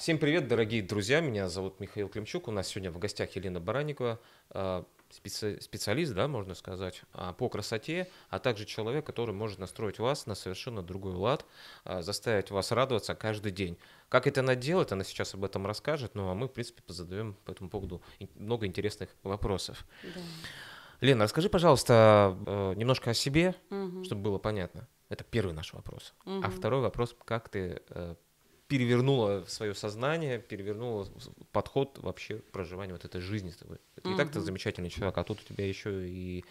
Всем привет, дорогие друзья. Меня зовут Михаил Климчук. У нас сегодня в гостях Елена Баранникова, э, специалист, да, можно сказать, а, по красоте, а также человек, который может настроить вас на совершенно другой лад, э, заставить вас радоваться каждый день. Как это она делает, она сейчас об этом расскажет, ну а мы, в принципе, задаем по этому поводу много интересных вопросов. Да. Лена, расскажи, пожалуйста, э, немножко о себе, угу. чтобы было понятно. Это первый наш вопрос. Угу. А второй вопрос, как ты перевернула свое сознание, перевернула подход вообще к проживанию вот этой жизни с тобой. И так ты замечательный человек, а тут у тебя еще и,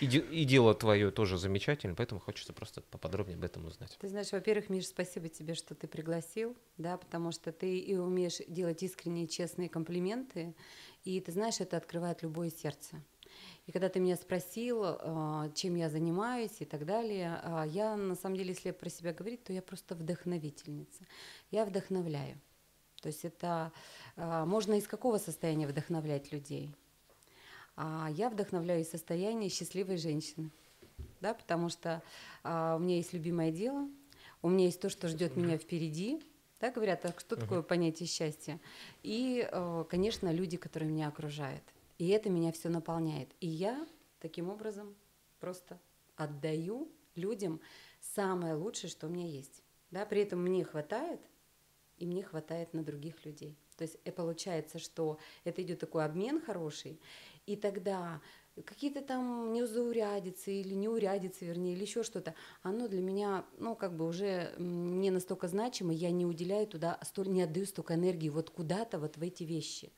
и, и дело твое тоже замечательное, поэтому хочется просто поподробнее об этом узнать. Ты знаешь, во-первых, Миш, спасибо тебе, что ты пригласил, да, потому что ты и умеешь делать искренние, честные комплименты, и ты знаешь, это открывает любое сердце. И когда ты меня спросил, а, чем я занимаюсь и так далее, а, я на самом деле, если про себя говорить, то я просто вдохновительница. Я вдохновляю. То есть это а, можно из какого состояния вдохновлять людей? Я вдохновляю из состояния счастливой женщины, да, потому что у меня есть любимое дело, у меня есть то, что ждет меня впереди, да, говорят, а что такое понятие счастья? И, конечно, люди, которые меня окружают. И это меня все наполняет. И я таким образом просто отдаю людям самое лучшее, что у меня есть. Да, при этом мне хватает, и мне хватает на других людей. То есть и э, получается, что это идет такой обмен хороший, и тогда какие-то там неузаурядицы или неурядицы, вернее, или еще что-то, оно для меня, ну, как бы уже не настолько значимо, я не уделяю туда, столь, не отдаю столько энергии вот куда-то, вот в эти вещи.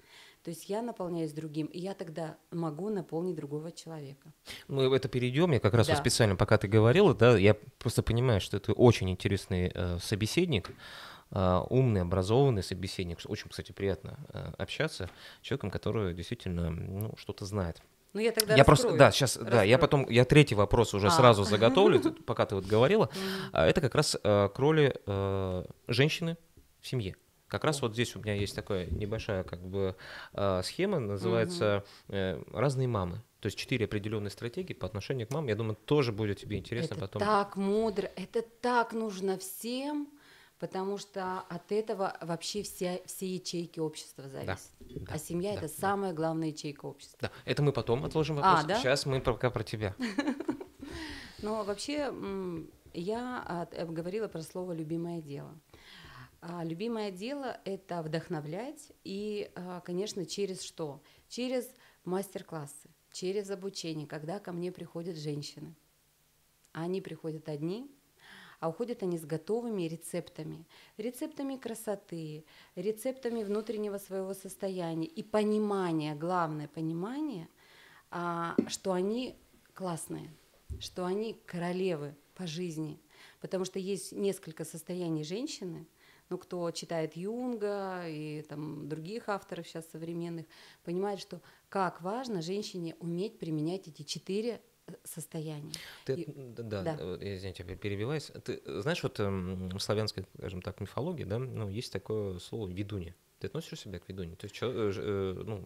То есть я наполняюсь другим, и я тогда могу наполнить другого человека. Мы в это перейдем. Я как раз да. вот специально, пока ты говорила, да, я просто понимаю, что ты очень интересный э, собеседник э, умный, образованный собеседник. Очень, кстати, приятно э, общаться с человеком, который действительно ну, что-то знает. Ну, я тогда я просто, да, сейчас, раскрою. да, я потом, я третий вопрос уже а. сразу заготовлю, пока ты вот говорила. А, это как раз э, к роли женщины в семье. Как раз вот здесь у меня есть такая небольшая как бы э, схема, называется угу. «Разные мамы». То есть четыре определенные стратегии по отношению к мамам. Я думаю, тоже будет тебе интересно это потом. Так мудро, это так нужно всем, потому что от этого вообще все, все ячейки общества зависят. Да, да, а семья да, это да. самая главная ячейка общества. Да, это мы потом отложим а, вопрос. А, да? Сейчас мы пока про тебя. Но вообще я а, э, говорила про слово любимое дело. А, любимое дело – это вдохновлять и, а, конечно, через что? Через мастер-классы, через обучение, когда ко мне приходят женщины. Они приходят одни, а уходят они с готовыми рецептами. Рецептами красоты, рецептами внутреннего своего состояния и понимания, главное понимание, а, что они классные, что они королевы по жизни. Потому что есть несколько состояний женщины – ну кто читает Юнга и там других авторов сейчас современных, понимает, что как важно женщине уметь применять эти четыре э, состояния. Ты, и, да, да, э, извините, перебиваюсь. Ты знаешь, вот эм, в славянской, скажем так, мифологии, да, ну, есть такое слово «ведунья». Ты относишь себя к ведунье? То есть, э, ну,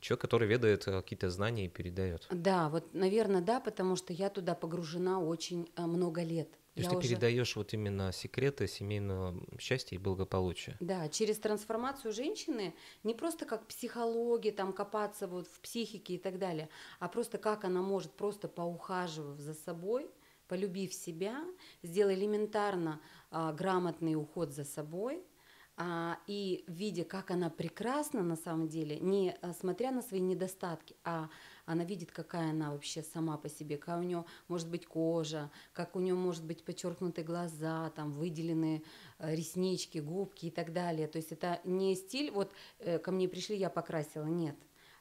человек, который ведает какие-то знания и передает. Да, вот, наверное, да, потому что я туда погружена очень много лет. То есть ты уже... передаешь вот именно секреты семейного счастья и благополучия. Да, через трансформацию женщины не просто как психологи, там копаться вот в психике и так далее, а просто как она может, просто поухаживав за собой, полюбив себя, сделать элементарно а, грамотный уход за собой, а, и видя, как она прекрасна на самом деле, не а, смотря на свои недостатки, а она видит, какая она вообще сама по себе, какая у нее может быть кожа, как у нее может быть подчеркнуты глаза, там выделены э, реснички, губки и так далее. То есть это не стиль, вот э, ко мне пришли, я покрасила, нет.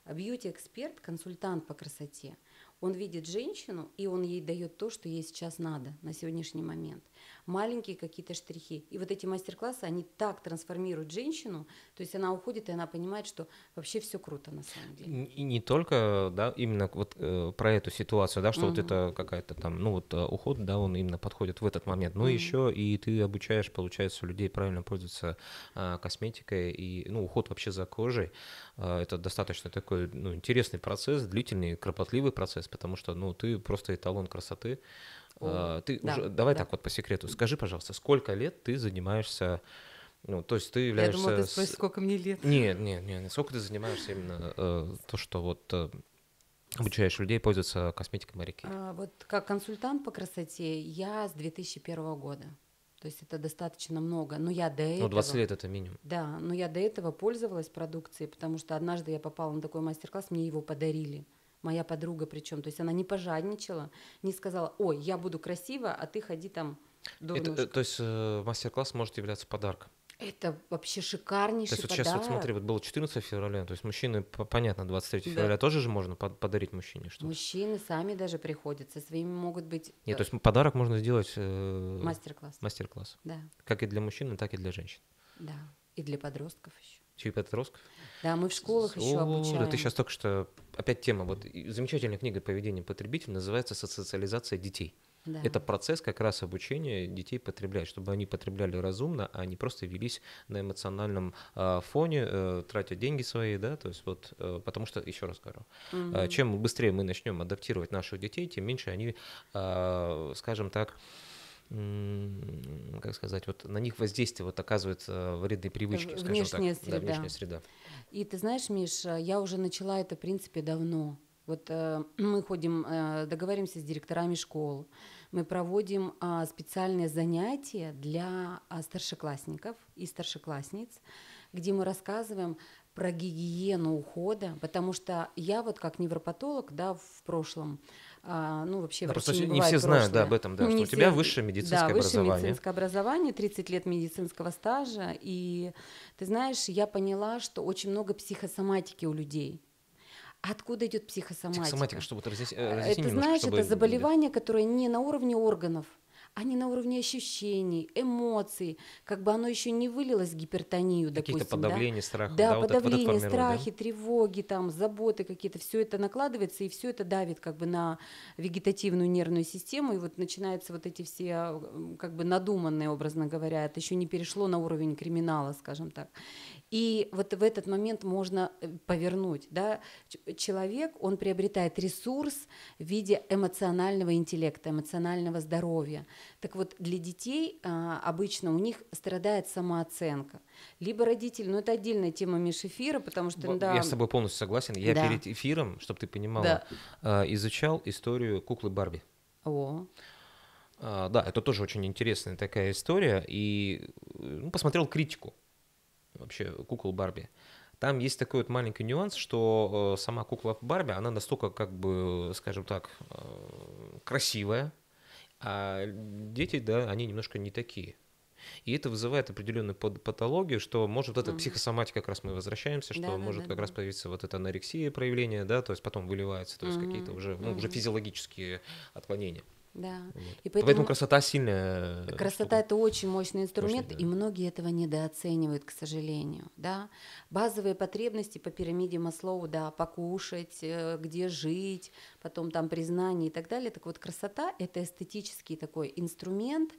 Бьюти-эксперт, консультант по красоте, он видит женщину, и он ей дает то, что ей сейчас надо на сегодняшний момент – маленькие какие-то штрихи. И вот эти мастер-классы, они так трансформируют женщину, то есть она уходит, и она понимает, что вообще все круто на самом деле. И не только, да, именно вот э, про эту ситуацию, да, что угу. вот это какая-то там, ну вот э, уход, да, он именно подходит в этот момент. Но ну угу. еще и ты обучаешь, получается, людей правильно пользоваться э, косметикой и, ну, уход вообще за кожей. Э, это достаточно такой, ну, интересный процесс, длительный, кропотливый процесс, потому что, ну, ты просто эталон красоты, а, ты да, уже, давай да. так вот по секрету. Скажи, пожалуйста, сколько лет ты занимаешься ну, то есть ты являешься... Я думала, ты спросишь, сколько мне лет. Нет, нет, нет. Сколько ты занимаешься именно э, то, что вот э, обучаешь людей пользоваться косметикой моряки? А, вот как консультант по красоте я с 2001 года. То есть это достаточно много. Но я до ну, этого... Ну, 20 лет это минимум. Да, но я до этого пользовалась продукцией, потому что однажды я попала на такой мастер-класс, мне его подарили моя подруга причем, то есть она не пожадничала, не сказала, ой, я буду красиво, а ты ходи там Это, э, то есть э, мастер-класс может являться подарком? Это вообще шикарнейший подарок. То есть вот подарок. сейчас вот смотри, вот было 14 февраля, то есть мужчины, понятно, 23 да. февраля тоже же можно подарить мужчине что -то. Мужчины сами даже приходят, со своими могут быть... Нет, то э, есть подарок можно сделать... Э, мастер-класс. Мастер-класс. Да. Как и для мужчин, так и для женщин. Да, и для подростков еще. Чип это Роск? Да, мы в школах еще обучаем. Да, ты сейчас только что... Опять тема. Вот замечательная книга «Поведение потребителя» называется «Социализация детей». Да. Это процесс как раз обучения детей потреблять, чтобы они потребляли разумно, а не просто велись на эмоциональном э, фоне, э, тратя деньги свои, да, то есть вот, э, потому что, еще раз говорю, угу. э, чем быстрее мы начнем адаптировать наших детей, тем меньше они, э, скажем так, э, как сказать, вот на них воздействие вот оказывает э, вредные привычки, внешняя так. Среда. Да, внешняя среда. И ты знаешь, Миш, э, я уже начала это, в принципе, давно. Вот э, мы ходим, э, договоримся с директорами школ, мы проводим э, специальные занятия для э, старшеклассников и старшеклассниц, где мы рассказываем про гигиену ухода, потому что я вот как невропатолог, да, в прошлом, э, а, ну, вообще да, просто не, не все знают да, об этом, да, ну, не что все... у тебя высшее медицинское да, высшее образование. медицинское образование, 30 лет медицинского стажа. И ты знаешь, я поняла, что очень много психосоматики у людей. Откуда идет психосоматика? Психосоматика, чтобы разъяснить. Э, э, разъясни это знаешь, это заболевание, которое не на уровне органов они на уровне ощущений, эмоций, как бы оно еще не вылилось в гипертонию, какие-то допустим. подавления да? страха. Да, да подавление вот это, вот это страхи, да? тревоги, там, заботы какие-то, все это накладывается, и все это давит как бы на вегетативную нервную систему, и вот начинаются вот эти все как бы надуманные, образно говоря, это еще не перешло на уровень криминала, скажем так. И вот в этот момент можно э, повернуть. Да? Человек, он приобретает ресурс в виде эмоционального интеллекта, эмоционального здоровья. Так вот, для детей а, обычно у них страдает самооценка. Либо родители, ну это отдельная тема Мишефира, потому что... Да, я с тобой полностью согласен. Я да. перед эфиром, чтобы ты понимала, да. А, изучал историю куклы Барби. О. А, да, это тоже очень интересная такая история. И э, ну, посмотрел критику вообще кукол Барби. Там есть такой вот маленький нюанс, что э, сама кукла Барби, она настолько, как бы, скажем так, э, красивая, а дети, да, они немножко не такие. И это вызывает определенную патологию, что может вот эта угу. психосоматика, как раз мы возвращаемся, что да, может да, да, как да. раз появиться вот эта анорексия проявление, да, то есть потом выливается, то есть угу. какие-то уже, ну, угу. уже физиологические отклонения. Да. Вот. И а поэтому, поэтому красота сильная. Э, красота штука. это очень мощный инструмент, мощный, да. и многие этого недооценивают, к сожалению. Да? Базовые потребности по пирамиде Маслоу, да, покушать, э, где жить, потом там признание и так далее. Так вот, красота это эстетический такой инструмент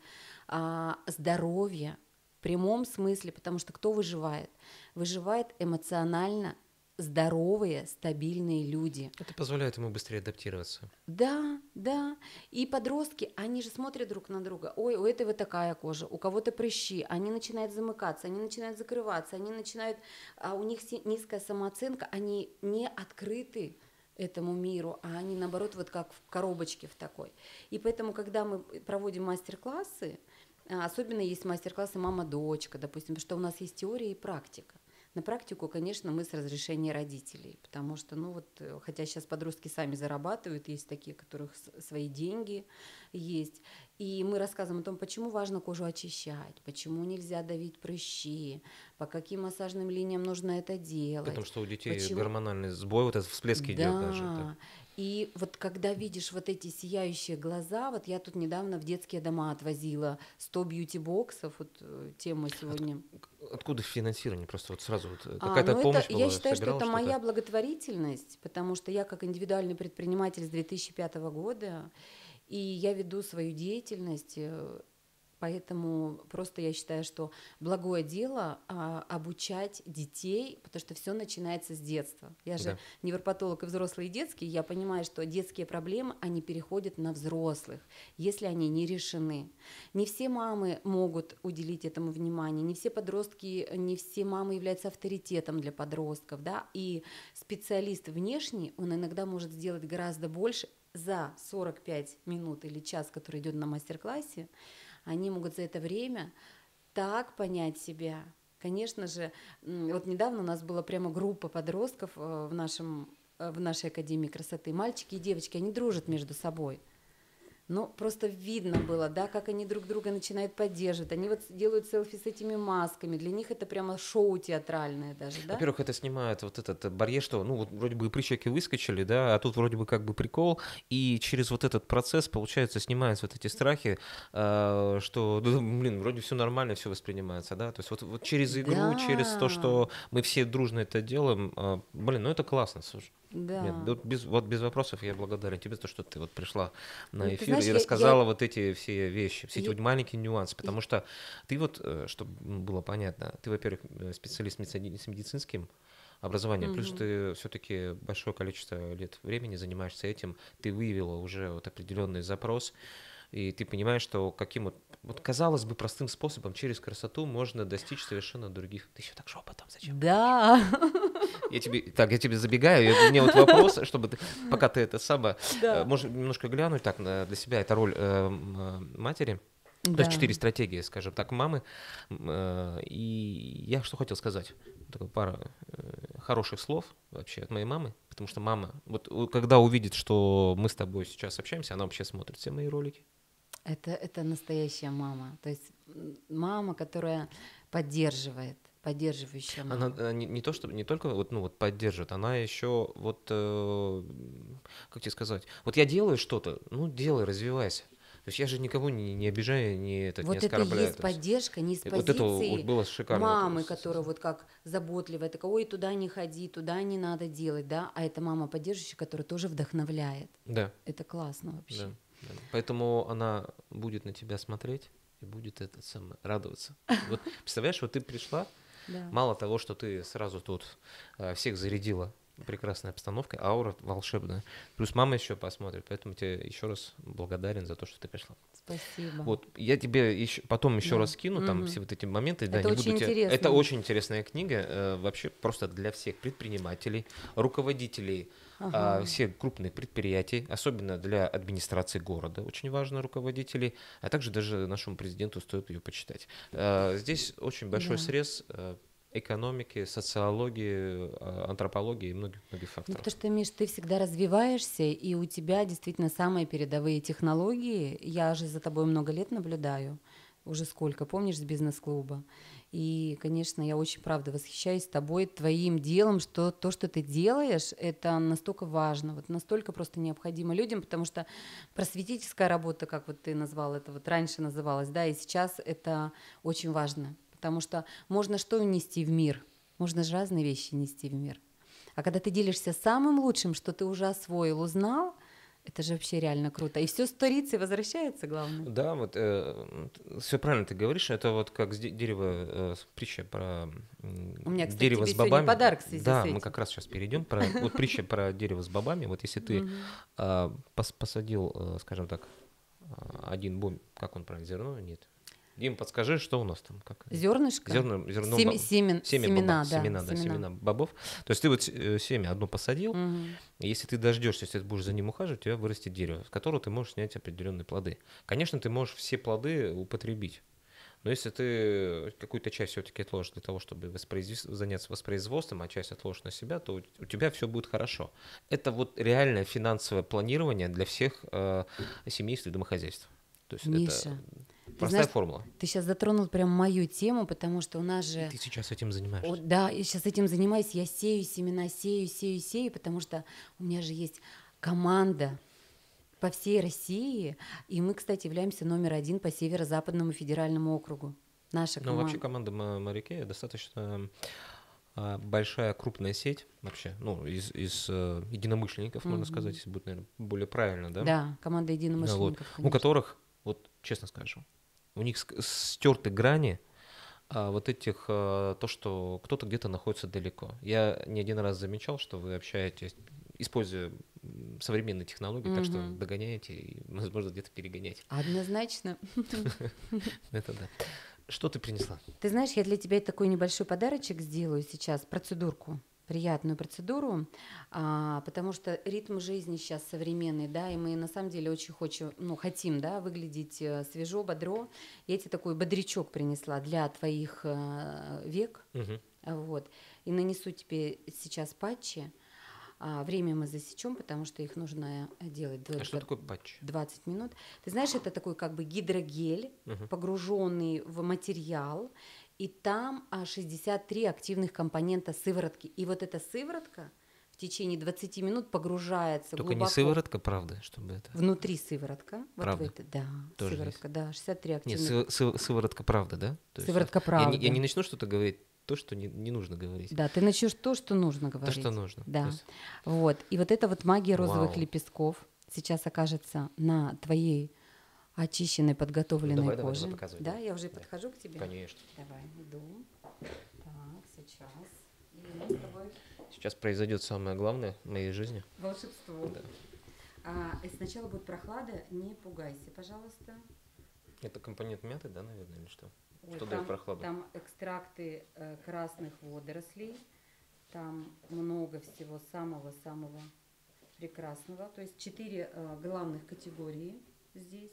а, здоровья в прямом смысле, потому что кто выживает? Выживает эмоционально здоровые, стабильные люди. Это позволяет ему быстрее адаптироваться. Да, да. И подростки, они же смотрят друг на друга. Ой, у этого такая кожа, у кого-то прыщи. Они начинают замыкаться, они начинают закрываться, они начинают... А у них низкая самооценка, они не открыты этому миру, а они, наоборот, вот как в коробочке в такой. И поэтому, когда мы проводим мастер-классы, а особенно есть мастер-классы мама-дочка, допустим, что у нас есть теория и практика. На практику, конечно, мы с разрешения родителей, потому что, ну вот, э, хотя сейчас подростки сами зарабатывают, есть такие, у которых свои деньги есть, и мы рассказываем о том, почему важно кожу очищать, почему нельзя давить прыщи, по каким массажным линиям нужно это делать. Потому что у детей почему... гормональный сбой, вот этот всплеск да. идет даже. Да. И вот когда видишь вот эти сияющие глаза, вот я тут недавно в детские дома отвозила 100 бьюти-боксов, вот э, тема сегодня. От, откуда финансирование? Просто вот сразу вот э, а, какая-то а, ну помощь это, была, Я считаю, что это что моя благотворительность, потому что я как индивидуальный предприниматель с 2005 года, и я веду свою деятельность э, Поэтому просто я считаю, что благое дело а, обучать детей, потому что все начинается с детства. Я же да. невропатолог и взрослые и детский, я понимаю, что детские проблемы, они переходят на взрослых, если они не решены. Не все мамы могут уделить этому внимание, не все подростки, не все мамы являются авторитетом для подростков, да, и специалист внешний, он иногда может сделать гораздо больше за 45 минут или час, который идет на мастер-классе, они могут за это время так понять себя. Конечно же, вот недавно у нас была прямо группа подростков э, в, нашем, э, в нашей Академии красоты. Мальчики и девочки, они дружат между собой. Но просто видно было, да, как они друг друга начинают поддерживать. Они вот делают селфи с этими масками. Для них это прямо шоу театральное даже, да? Во-первых, это снимает вот этот э, барьер, что, ну, вот вроде бы прищеки выскочили, да, а тут вроде бы как бы прикол. И через вот этот процесс, получается, снимаются вот эти страхи, э, что, ну, блин, вроде все нормально, все воспринимается, да? То есть вот, вот через игру, да. через то, что мы все дружно это делаем, э, блин, ну это классно, слушай. Да. Нет, вот без, вот без вопросов я благодарен тебе за то, что ты вот пришла на ну, эфир ну, знаешь, и рассказала я, вот эти все вещи, все я... эти вот маленькие нюансы, потому я... что ты вот, э, чтобы ну, было понятно, ты, во-первых, э, специалист с медицинским образованием, mm плюс ты все-таки большое количество лет времени занимаешься этим, ты выявила уже вот определенный запрос, и ты понимаешь, что каким вот вот, казалось бы, простым способом через красоту можно достичь совершенно других. Ты еще так шепотом зачем? Да. Я тебе, так, я тебе забегаю, я, у меня вот вопрос, чтобы ты, пока ты это сама, да. Э, можешь немножко глянуть так на, для себя, это роль эм, э, матери. Да. То есть четыре стратегии, скажем так, мамы. Э, и я что хотел сказать? Такая пара э, хороших слов вообще от моей мамы, потому что мама, вот когда увидит, что мы с тобой сейчас общаемся, она вообще смотрит все мои ролики, это, это настоящая мама. То есть мама, которая поддерживает поддерживающая мама. Она э, не, не то чтобы не только вот ну вот поддерживает, она еще вот э, как тебе сказать, вот я делаю что-то, ну делай, развивайся. То есть я же никого не, не обижаю, не, это, вот не оскорбляю. Вот это есть поддержка, не с позиции вот это вот было шикарно. мамы, вот, которая вот как заботливая, такая, ой, туда не ходи, туда не надо делать, да, а это мама поддерживающая, которая тоже вдохновляет. Да. Это классно вообще. Да. Поэтому она будет на тебя смотреть и будет этот самый радоваться. Вот представляешь, вот ты пришла, да. мало того, что ты сразу тут э, всех зарядила прекрасная обстановка, аура волшебная. Плюс мама еще посмотрит, поэтому тебе еще раз благодарен за то, что ты пришла. Спасибо. Вот я тебе еще, потом еще да. раз кину там угу. все вот эти моменты. Это да, не очень буду тебя... Это очень интересная книга э, вообще просто для всех предпринимателей, руководителей а, ага. э, всех крупных предприятий, особенно для администрации города, очень важно руководителей, а также даже нашему президенту стоит ее почитать. Э, здесь очень большой да. срез э, экономики, социологии, а, антропологии и многих-многих ну, факторов. Ну, потому что, Миш, ты всегда развиваешься, и у тебя действительно самые передовые технологии. Я же за тобой много лет наблюдаю, уже сколько, помнишь, с бизнес-клуба. И, конечно, я очень, правда, восхищаюсь тобой, твоим делом, что то, что ты делаешь, это настолько важно, вот настолько просто необходимо людям, потому что просветительская работа, как вот ты назвал это, вот раньше называлась, да, и сейчас это очень важно. Потому что можно что нести в мир? Можно же разные вещи нести в мир. А когда ты делишься самым лучшим, что ты уже освоил, узнал, это же вообще реально круто. И все с Торицей возвращается, главное. Да, вот э, все правильно ты говоришь. Это вот как с де- дерево, э, притча про У меня, кстати, дерево тебе с бобами. подарок в связи Да, с этим. мы как раз сейчас перейдем. Про, вот притча про дерево с бобами. Вот если ты а, посадил, э, скажем так, а, один бом, как он правильно, зерно? Нет, Дим, подскажи, что у нас там? Как? Зернышко? Зерно, зерно, Сем, боб... семен, семя семена, да, семена, да, семена. семена бобов. То есть ты вот э, семя одно посадил, угу. если ты дождешься, если ты будешь за ним ухаживать, у тебя вырастет дерево, с которого ты можешь снять определенные плоды. Конечно, ты можешь все плоды употребить. Но если ты какую-то часть все-таки отложишь для того, чтобы воспроиз... заняться воспроизводством, а часть отложишь на себя, то у тебя все будет хорошо. Это вот реальное финансовое планирование для всех э, семейств и домохозяйств. То есть Миша, это... Простая знаешь, формула. Ты сейчас затронул прям мою тему, потому что у нас же... ты сейчас этим занимаешься. О, да, я сейчас этим занимаюсь, я сею семена, сею, сею, сею, потому что у меня же есть команда по всей России, и мы, кстати, являемся номер один по северо-западному федеральному округу. Наша команда. Ну, вообще команда Моряке достаточно а, большая крупная сеть вообще, ну, из, из э, единомышленников, mm-hmm. можно сказать, если будет, наверное, более правильно, да? Да, команда ну единомышленников. Да, вот, у которых, вот честно скажу, у них стерты грани а вот этих, э, то, что кто-то где-то находится далеко. Я не один раз замечал, что вы общаетесь, используя современные технологии, угу. так что догоняете и, возможно, где-то перегоняете. Однозначно. Это да. Что ты принесла? Ты знаешь, я для тебя такой небольшой подарочек сделаю сейчас, процедурку приятную процедуру, а, потому что ритм жизни сейчас современный, да, и мы на самом деле очень хочем, ну, хотим, да, выглядеть э, свежо, бодро. Я тебе такой бодрячок принесла для твоих э, век, угу. вот, и нанесу тебе сейчас патчи. А, время мы засечем, потому что их нужно делать 20, а что такое патч? 20 минут. Ты знаешь, это такой как бы гидрогель, угу. погруженный в материал. И там 63 а, активных компонента сыворотки. И вот эта сыворотка в течение 20 минут погружается Только глубоко. не сыворотка, правда, чтобы это... Внутри сыворотка. Правда? Вот это, да, Тоже сыворотка, здесь. да, 63 активных. Нет, сы- сыворотка правда, да? То сыворотка есть, правда. Я, я не начну что-то говорить то, что не, не нужно говорить. Да, ты начнешь то, что нужно говорить. То, что нужно. Да. Есть... Вот. И вот эта вот магия розовых Вау. лепестков сейчас окажется на твоей очищенной, ну, подготовленной ну, кожи. да, я уже да. подхожу к тебе. Конечно. Давай, иду. Так, сейчас. И мы с тобой... Сейчас произойдет самое главное в моей жизни. Волшебство. Да. А, и э, сначала будет прохлада, не пугайся, пожалуйста. Это компонент мяты, да, наверное, или что? Ой, что там, дает прохладу? Там экстракты э, красных водорослей, там много всего самого-самого прекрасного. То есть четыре э, главных категории здесь.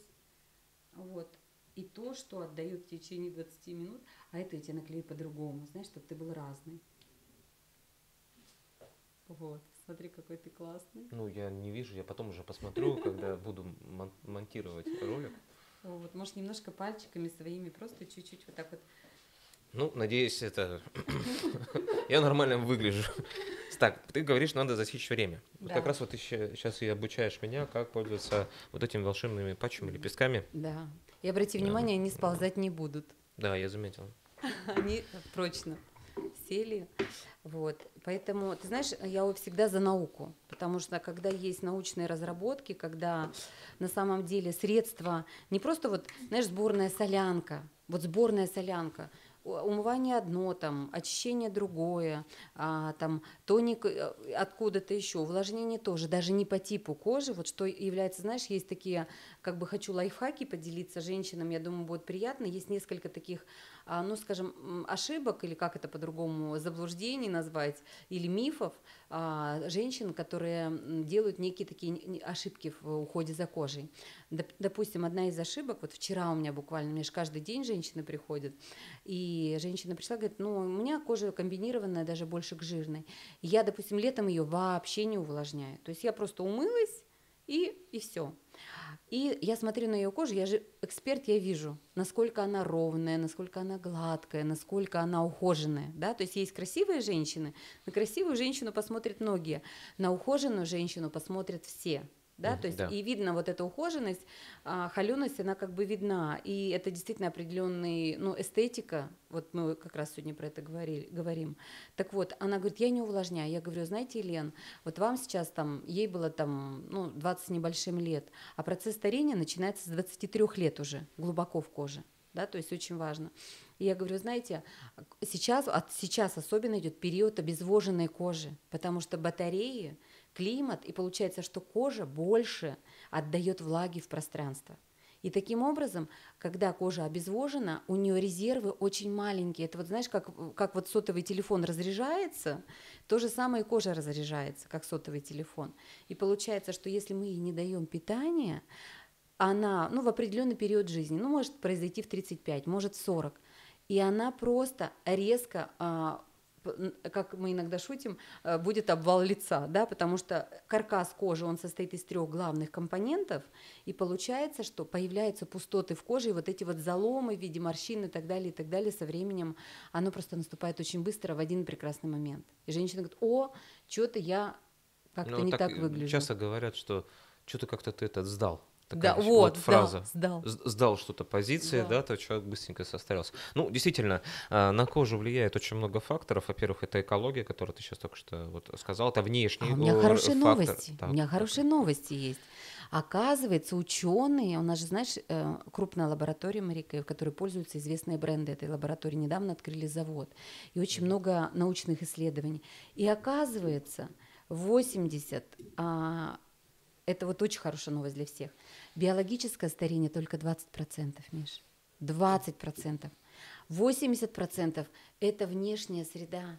Вот. И то, что отдают в течение 20 минут, а это я тебе наклею по-другому, знаешь, чтобы ты был разный. Вот, смотри, какой ты классный. Ну, я не вижу, я потом уже посмотрю, когда буду мон- монтировать ролик. Вот, может, немножко пальчиками своими, просто чуть-чуть вот так вот. Ну, надеюсь, это... Я нормально выгляжу. Так, ты говоришь, надо засечь время. Да. как раз вот ты сейчас и обучаешь меня, как пользоваться вот этими волшебными патчами, лепестками. Да. И обрати внимание, да. они сползать не будут. Да, я заметила. Они прочно сели. Вот. Поэтому, ты знаешь, я всегда за науку, потому что когда есть научные разработки, когда на самом деле средства, не просто вот, знаешь, сборная солянка, вот сборная солянка – умывание одно, там, очищение другое, а, там, тоник э, откуда-то еще, увлажнение тоже, даже не по типу кожи, вот что является, знаешь, есть такие как бы хочу лайфхаки поделиться женщинам, я думаю, будет приятно. Есть несколько таких, а, ну, скажем, ошибок или как это по-другому, заблуждений назвать, или мифов а, женщин, которые делают некие такие ошибки в уходе за кожей. Допустим, одна из ошибок, вот вчера у меня буквально, мне же каждый день женщины приходят, и женщина пришла, говорит, ну, у меня кожа комбинированная даже больше к жирной. Я, допустим, летом ее вообще не увлажняю. То есть я просто умылась, и, и все. И я смотрю на ее кожу, я же эксперт, я вижу, насколько она ровная, насколько она гладкая, насколько она ухоженная. Да? То есть есть красивые женщины, на красивую женщину посмотрят многие, на ухоженную женщину посмотрят все да, то есть да. и видно вот эта ухоженность, а, холеность, она как бы видна, и это действительно определенный, ну, эстетика, вот мы как раз сегодня про это говорили, говорим. Так вот, она говорит, я не увлажняю, я говорю, знаете, Елен, вот вам сейчас там, ей было там, ну, 20 с небольшим лет, а процесс старения начинается с 23 лет уже, глубоко в коже, да, то есть очень важно. И я говорю, знаете, сейчас, от сейчас особенно идет период обезвоженной кожи, потому что батареи, климат, и получается, что кожа больше отдает влаги в пространство. И таким образом, когда кожа обезвожена, у нее резервы очень маленькие. Это вот знаешь, как, как вот сотовый телефон разряжается, то же самое и кожа разряжается, как сотовый телефон. И получается, что если мы ей не даем питание, она ну, в определенный период жизни, ну, может произойти в 35, может в 40, и она просто резко а, как мы иногда шутим, э, будет обвал лица, да, потому что каркас кожи, он состоит из трех главных компонентов, и получается, что появляются пустоты в коже, и вот эти вот заломы в виде морщин и так далее, и так далее со временем, оно просто наступает очень быстро в один прекрасный момент. И женщина говорит, о, что-то я как-то ну, не так, так выгляжу. Часто говорят, что что-то как-то ты этот сдал. Такая да, вот, вот фраза. Сдал, сдал. сдал что-то позиции, да. да, то человек быстренько состарился. Ну, действительно, а, на кожу влияет очень много факторов. Во-первых, это экология, которую ты сейчас только что вот сказал, это внешний а у меня э, хорошие фактор. новости. Так, у меня хорошие новости есть. Оказывается, ученые, у нас же, знаешь, э, крупная лаборатория Марика, в которой пользуются известные бренды этой лаборатории, недавно открыли завод. И очень mm много научных исследований. И оказывается, 80 это вот очень хорошая новость для всех. Биологическое старение только 20%, Миш. 20%. 80% это внешняя среда.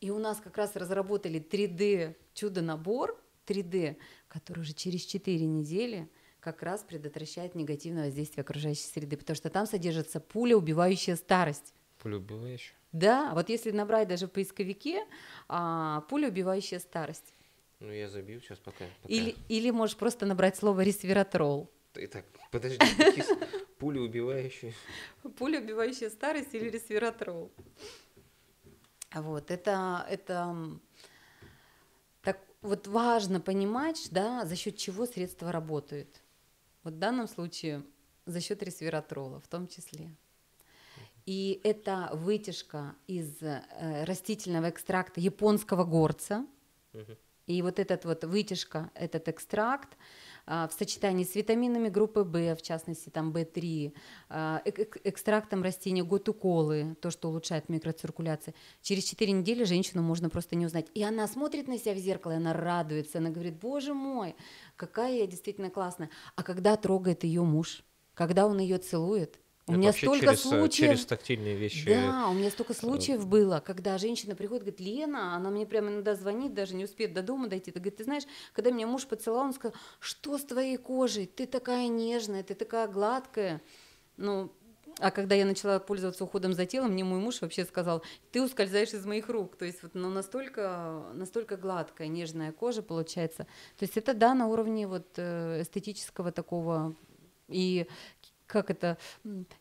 И у нас как раз разработали 3D чудо-набор, 3D, который уже через 4 недели как раз предотвращает негативное воздействие окружающей среды, потому что там содержится пуля, убивающая старость. Пуля убивающая? Да, вот если набрать даже в поисковике а, пуля, убивающая старость, ну, я забью сейчас пока. пока. Или, или можешь просто набрать слово ресвератрол. Итак, подожди, пуля убивающая. Пуля убивающая старость или ресвератрол. А вот, это, это так вот важно понимать, да, за счет чего средства работают. Вот в данном случае за счет ресвератрола в том числе. И это вытяжка из э, растительного экстракта японского горца. Угу. И вот этот вот вытяжка, этот экстракт а, в сочетании с витаминами группы В, в частности там В3, а, экстрактом растения готуколы, то, что улучшает микроциркуляцию, через 4 недели женщину можно просто не узнать. И она смотрит на себя в зеркало, и она радуется, она говорит, боже мой, какая я действительно классная. А когда трогает ее муж, когда он ее целует – у меня столько через, э, случаев... Через тактильные вещи. Да, у меня столько э, случаев было, когда женщина приходит, говорит, Лена, она мне прямо иногда звонит, даже не успеет до дома дойти. Ты говорит, ты знаешь, когда меня муж поцеловал, он сказал, что с твоей кожей? Ты такая нежная, ты такая гладкая. Ну, а когда я начала пользоваться уходом за телом, мне мой муж вообще сказал, ты ускользаешь из моих рук. То есть вот, ну, настолько, настолько гладкая, нежная кожа получается. То есть это, да, на уровне вот э, эстетического такого и как это,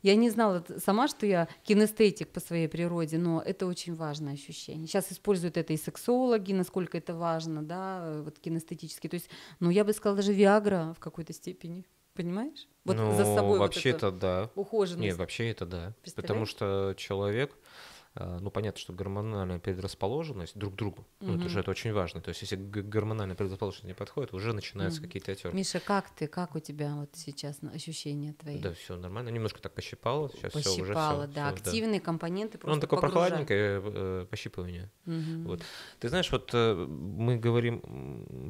я не знала сама, что я кинестетик по своей природе, но это очень важное ощущение. Сейчас используют это и сексологи, насколько это важно, да, э, вот кинестетически. То есть, ну, я бы сказала, даже Виагра в какой-то степени, понимаешь? Вот ну, за собой вообще вот это, да. ухоженность. Нет, вообще это да. Потому что человек а, ну, понятно, что гормональная предрасположенность друг к другу, угу. ну, это же это очень важно. То есть, если гормональная предрасположенность не подходит, уже начинаются угу. какие-то отёрки. Миша, как ты, как у тебя вот сейчас ощущения твои? Да, все нормально, немножко так пощипало, сейчас все уже Пощипало, да, всё, активные да. компоненты ну, просто Он такой погружает. прохладненькое э, э, пощипывание. Угу. Вот. Ты знаешь, вот э, мы говорим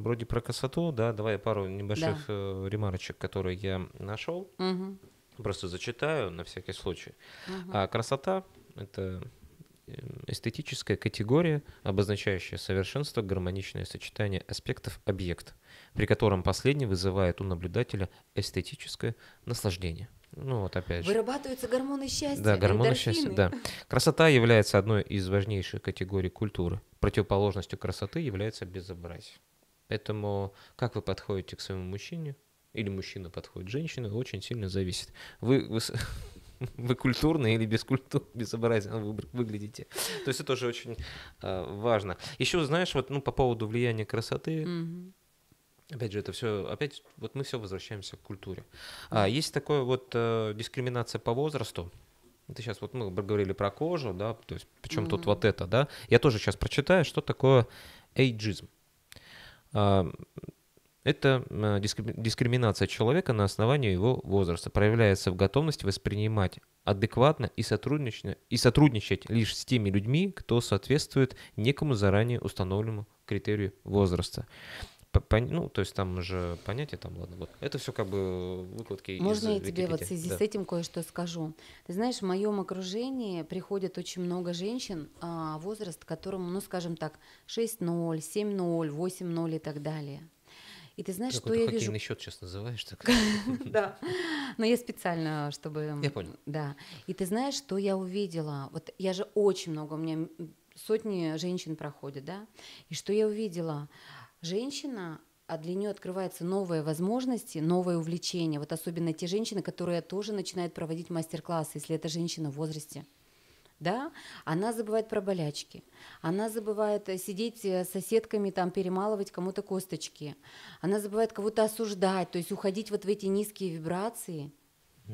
вроде про красоту, да, давай пару небольших да. ремарочек, которые я нашел. Угу. Просто зачитаю на всякий случай. Угу. А красота это Э, эстетическая категория, обозначающая совершенство, гармоничное сочетание аспектов объекта, при котором последний вызывает у наблюдателя эстетическое наслаждение. Ну вот опять же. Вырабатываются гормоны счастья. Да, гормоны эндорфины. счастья, да. Красота является одной из важнейших категорий культуры. Противоположностью красоты является безобразие. Поэтому как вы подходите к своему мужчине, или мужчина подходит к женщине, очень сильно зависит. Вы, вы вы культурно или без безобразно вы выглядите. То есть это тоже очень э, важно. Еще знаешь, вот ну, по поводу влияния красоты, Опять же, это все, опять, вот мы все возвращаемся к культуре. А, есть такое вот э, дискриминация по возрасту. Это сейчас вот мы говорили про кожу, да, то есть причем тут вот это, да. Я тоже сейчас прочитаю, что такое эйджизм. А, это э, дискриминация человека на основании его возраста. Проявляется в готовности воспринимать адекватно и сотрудничать, и сотрудничать лишь с теми людьми, кто соответствует некому заранее установленному критерию возраста ну, то есть там уже понятие там, ладно, вот. Это все как бы выкладки Можно из я тебе вот в связи да. с этим кое-что скажу? Ты знаешь, в моем окружении приходит очень много женщин, а, возраст которому, ну, скажем так, 6-0, 7-0, 8-0 и так далее. И ты знаешь, Какой что я вижу... счет сейчас называешь так? Да, но я специально, чтобы... Я понял. Да. И ты знаешь, что я увидела? Вот я же очень много, у меня сотни женщин проходят, да? И что я увидела? Женщина, а для нее открываются новые возможности, новые увлечения. Вот особенно те женщины, которые тоже начинают проводить мастер-классы, если это женщина в возрасте да, она забывает про болячки, она забывает э, сидеть э, с соседками, там, перемалывать кому-то косточки, она забывает кого-то осуждать, то есть уходить вот в эти низкие вибрации –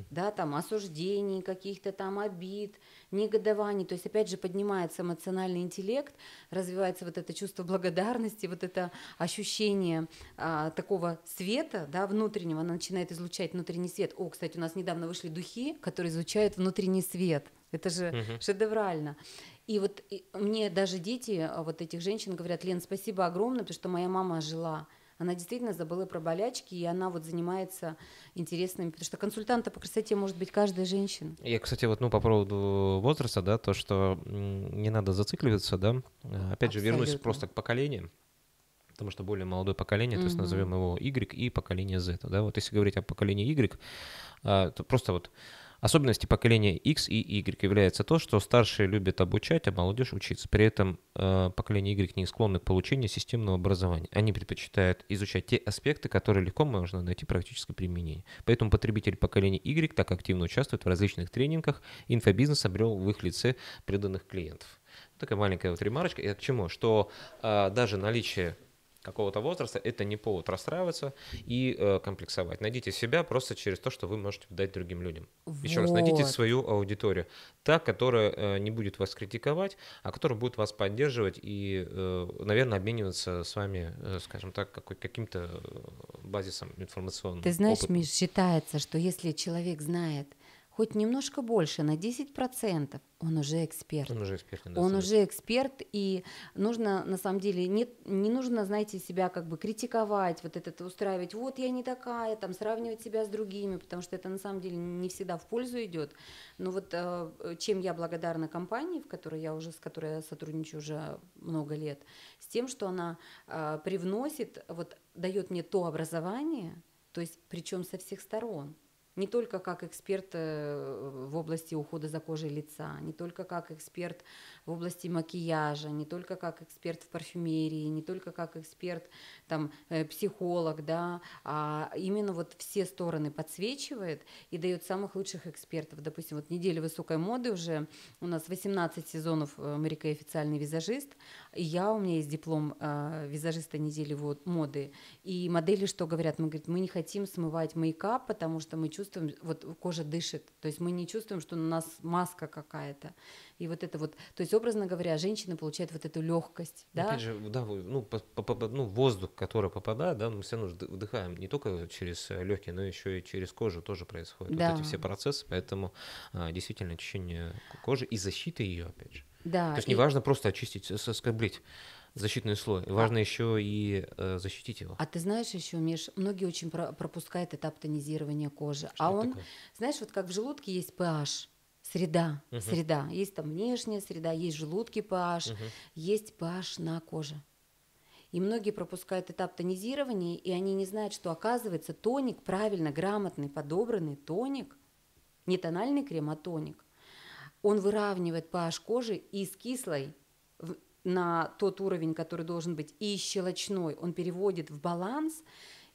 да, там осуждений, каких-то там обид, негодований. То есть, опять же, поднимается эмоциональный интеллект, развивается вот это чувство благодарности, вот это ощущение а, такого света, да, внутреннего, она начинает излучать внутренний свет. О, кстати, у нас недавно вышли духи, которые излучают внутренний свет. Это же угу. шедеврально. И вот и мне даже дети а, вот этих женщин говорят, Лен, спасибо огромное, потому что моя мама жила она действительно забыла про болячки, и она вот занимается интересными, потому что консультанта по красоте может быть каждая женщина. Я, кстати, вот ну по поводу возраста, да, то, что не надо зацикливаться, да, а, опять Абсолютно. же вернусь просто к поколениям потому что более молодое поколение, то есть назовем его Y и поколение Z. Да? Вот если говорить о поколении Y, а, то просто вот Особенностью поколения X и Y является то, что старшие любят обучать, а молодежь учиться. При этом э, поколение Y не склонно к получению системного образования. Они предпочитают изучать те аспекты, которые легко можно найти практическое применение. Поэтому потребитель поколения Y так активно участвует в различных тренингах, инфобизнес обрел в их лице преданных клиентов. Такая маленькая вот ремарочка. И к чему? Что э, даже наличие какого-то возраста, это не повод расстраиваться и э, комплексовать. Найдите себя просто через то, что вы можете дать другим людям. Вот. Еще раз, найдите свою аудиторию, та, которая э, не будет вас критиковать, а которая будет вас поддерживать и, э, наверное, обмениваться с вами, э, скажем так, какой, каким-то э, базисом информационным. Ты знаешь, опытом. Миш, считается, что если человек знает, хоть немножко больше, на 10%, он уже эксперт. Он уже эксперт. Он уже эксперт, и нужно, на самом деле, не, не нужно, знаете, себя как бы критиковать, вот этот устраивать, вот я не такая, там, сравнивать себя с другими, потому что это, на самом деле, не всегда в пользу идет. Но вот э, чем я благодарна компании, в которой я уже, с которой я сотрудничаю уже много лет, с тем, что она э, привносит, вот дает мне то образование, то есть причем со всех сторон – не только как эксперт э, в области ухода за кожей лица, не только как эксперт в области макияжа, не только как эксперт в парфюмерии, не только как эксперт, там, э, психолог, да, а именно вот все стороны подсвечивает и дает самых лучших экспертов. Допустим, вот неделя высокой моды уже, у нас 18 сезонов э, марика официальный визажист, и я, у меня есть диплом э, визажиста недели вот, моды, и модели что говорят? Мы, говорит, мы не хотим смывать мейкап, потому что мы чувствуем, вот кожа дышит, то есть мы не чувствуем, что у нас маска какая-то и вот это вот, то есть образно говоря, женщина получает вот эту легкость, да? Опять же, да, ну, по, по, по, ну воздух, который попадает, да, ну, мы все равно вдыхаем не только через э, легкие, но еще и через кожу тоже происходит да. вот эти все процессы, поэтому а, действительно очищение кожи и защита ее, опять же. Да. То есть и... не важно просто очистить, соскоблить защитный слой. А важно а... еще и э, защитить его. А ты знаешь еще, Миш, многие очень про- пропускают этап тонизирования кожи. Что а он, такое? знаешь, вот как в желудке есть pH среда, угу. среда. Есть там внешняя среда, есть желудки pH, угу. есть pH на коже. И многие пропускают этап тонизирования, и они не знают, что оказывается тоник, правильно, грамотный, подобранный тоник, не тональный крем, а тоник, он выравнивает pH кожи и с кислой на тот уровень, который должен быть, и щелочной, он переводит в баланс,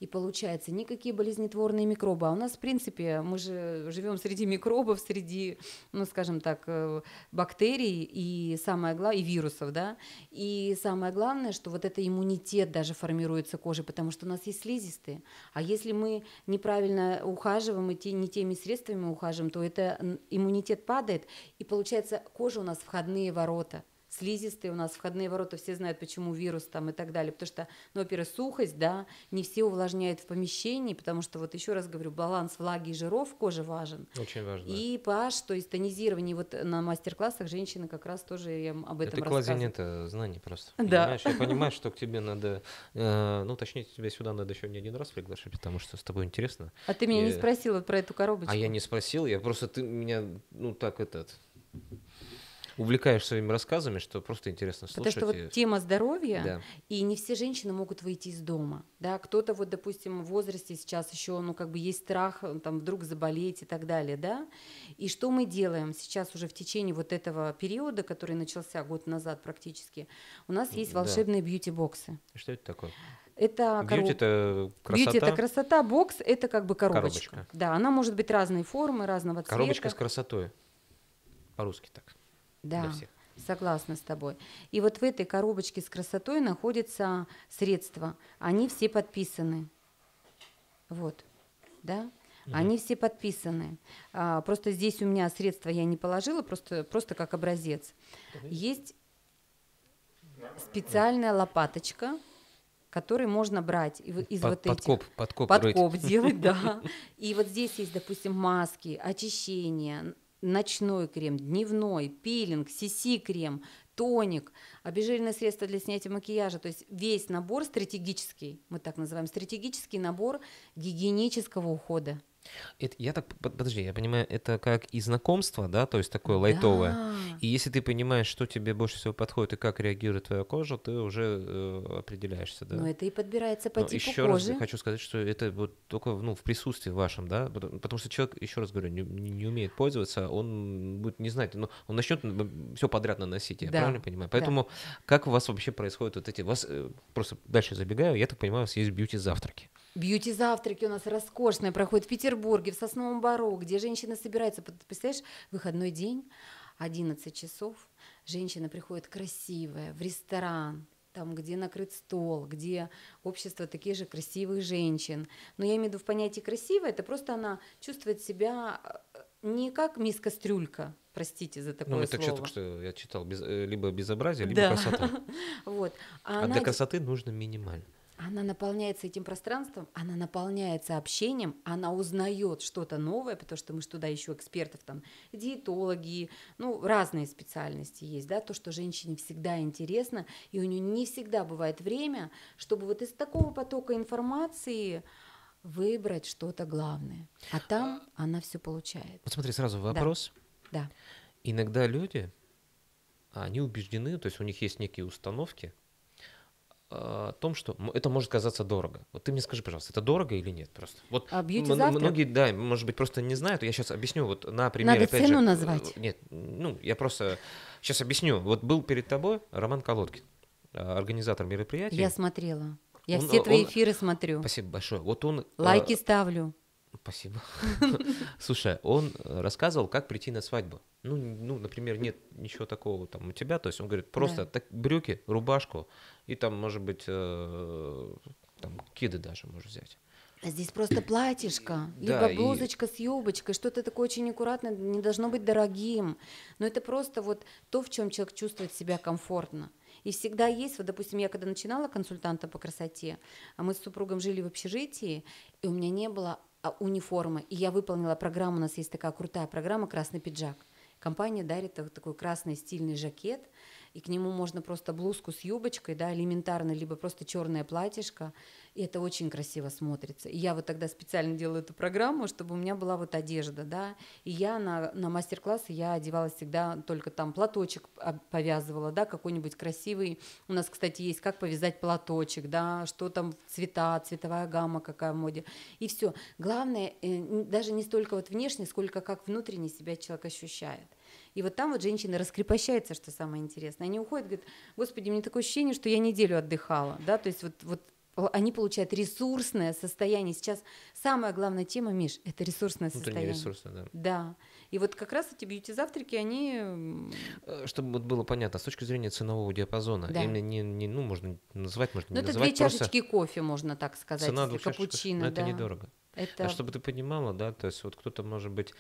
и получается, никакие болезнетворные микробы. А у нас, в принципе, мы же живем среди микробов, среди, ну, скажем так, э, бактерий и самое главное, и вирусов, да. И самое главное, что вот это иммунитет даже формируется кожи, потому что у нас есть слизистые. А если мы неправильно ухаживаем и те, не теми средствами ухаживаем, то это иммунитет падает, и получается, кожа у нас входные ворота – слизистые у нас, входные ворота, все знают, почему вирус там и так далее, потому что, ну, во-первых, сухость, да, не все увлажняют в помещении, потому что, вот еще раз говорю, баланс влаги и жиров кожи важен. Очень важно. И pH, то есть тонизирование, вот на мастер-классах женщины как раз тоже я об этом Это кладень это знаний просто. Да. Понимаешь? Я понимаю, что к тебе надо, э, ну, точнее, тебя сюда надо еще не один раз приглашать, потому что с тобой интересно. А ты меня не спросила про эту коробочку. А я не спросил, я просто, ты меня, ну, так этот, увлекаешь своими рассказами, что просто интересно слушать. Потому что вот тема здоровья, да. и не все женщины могут выйти из дома, да, кто-то вот, допустим, в возрасте сейчас еще, ну, как бы есть страх, э, там, вдруг заболеть и так далее, да, и что мы делаем сейчас уже в течение вот этого периода, который начался год назад практически, у нас есть волшебные да. бьюти-боксы. Что это такое? Это короб... бьюти это красота. Бьюти это красота, бокс это как бы коробочка. коробочка. Да, она может быть разной формы, разного цвета. Коробочка с красотой. По-русски так да. для всех. Согласна с тобой. И вот в этой коробочке с красотой находятся средства. Они все подписаны. Вот, да? Угу. Они все подписаны. А, просто здесь у меня средства я не положила, просто, просто как образец. Угу. Есть специальная лопаточка, который можно брать из Под, вот этих... Подкоп, подкоп, подкоп делать, да. И вот здесь есть, допустим, маски, очищение, ночной крем, дневной, пилинг, сиси крем тоник, обезжиренное средство для снятия макияжа. То есть весь набор стратегический, мы так называем, стратегический набор гигиенического ухода. Это, я так, подожди, я понимаю, это как и знакомство, да, то есть такое лайтовое. Да. И если ты понимаешь, что тебе больше всего подходит и как реагирует твоя кожа, ты уже э, определяешься, да. Но ну, это и подбирается по Но типу еще кожи. Еще раз хочу сказать, что это вот только ну, в присутствии вашем, да, потому, потому что человек, еще раз говорю, не, не умеет пользоваться, он будет не знать, ну он начнет все подряд наносить, я да. правильно понимаю? Поэтому да. как у вас вообще происходят вот эти, у вас, э, просто дальше забегаю, я так понимаю, у вас есть бьюти-завтраки. Бьюти-завтраки у нас роскошные проходят в Петербурге, в Сосновом бору, где женщина собирается, Представляешь, выходной день, 11 часов, женщина приходит красивая в ресторан, там, где накрыт стол, где общество таких же красивых женщин. Но я имею в виду в понятии красивая, это просто она чувствует себя э, не как мисс кастрюлька, простите за такое ну, это слово. Ну, так что я читал, без, э, либо безобразие, либо да. красота. вот. А, а она... для красоты нужно минимально она наполняется этим пространством, она наполняется общением, она узнает что-то новое, потому что мы же туда еще экспертов, там, диетологи, ну, разные специальности есть, да, то, что женщине всегда интересно, и у нее не всегда бывает время, чтобы вот из такого потока информации выбрать что-то главное. А там а она все получает. Вот сразу вопрос. Да. да. Иногда люди, они убеждены, то есть у них есть некие установки, о том, что это может казаться дорого. Вот ты мне скажи, пожалуйста, это дорого или нет просто? Вот а бьюти многие, да, может быть, просто не знают. Я сейчас объясню вот на примере. Надо опять цену же, назвать. Э, нет, ну я просто сейчас объясню. Вот был перед тобой Роман Колодкин, э, организатор мероприятия. Я смотрела. Я он, все э, твои он, эфиры смотрю. Спасибо большое. Вот он. Лайки э, ставлю. Спасибо. Слушай, он э, рассказывал, как прийти на свадьбу. Ну, ну, например, нет ничего такого там у тебя. То есть он говорит, просто да. так, брюки, рубашку, и там, может быть, э, там, киды даже можешь взять. А здесь просто платьишко, либо да, блузочка и... с юбочкой, что-то такое очень аккуратное, не должно быть дорогим. Но это просто вот то, в чем человек чувствует себя комфортно. И всегда есть, вот, допустим, я когда начинала консультанта по красоте, а мы с супругом жили в общежитии, и у меня не было а, униформы. И я выполнила программу, у нас есть такая крутая программа «Красный пиджак». Компания дарит такой красный стильный жакет – и к нему можно просто блузку с юбочкой, да, элементарно, либо просто черное платьишко, и это очень красиво смотрится. И я вот тогда специально делала эту программу, чтобы у меня была вот одежда, да, и я на, на мастер-классы я одевалась всегда только там платочек повязывала, да, какой-нибудь красивый, у нас, кстати, есть как повязать платочек, да, что там цвета, цветовая гамма какая в моде, и все. Главное, э, даже не столько вот внешне, сколько как внутренне себя человек ощущает. И вот там вот женщины раскрепощается, что самое интересное. Они уходят, говорят, господи, мне такое ощущение, что я неделю отдыхала, да, то есть вот, вот они получают ресурсное состояние. Сейчас самая главная тема, Миш, это ресурсное состояние. ресурсное, да. Да. И вот как раз эти бьюти-завтраки, они... Э, чтобы вот было понятно, с точки зрения ценового диапазона, да. именно не, не, ну, можно называть, можно Но ну, не это называть. это две чашечки кофе, можно так сказать, Цена двух капучино. Чашечков, но да. это недорого. Это... А чтобы ты понимала, да, то есть вот кто-то, может быть,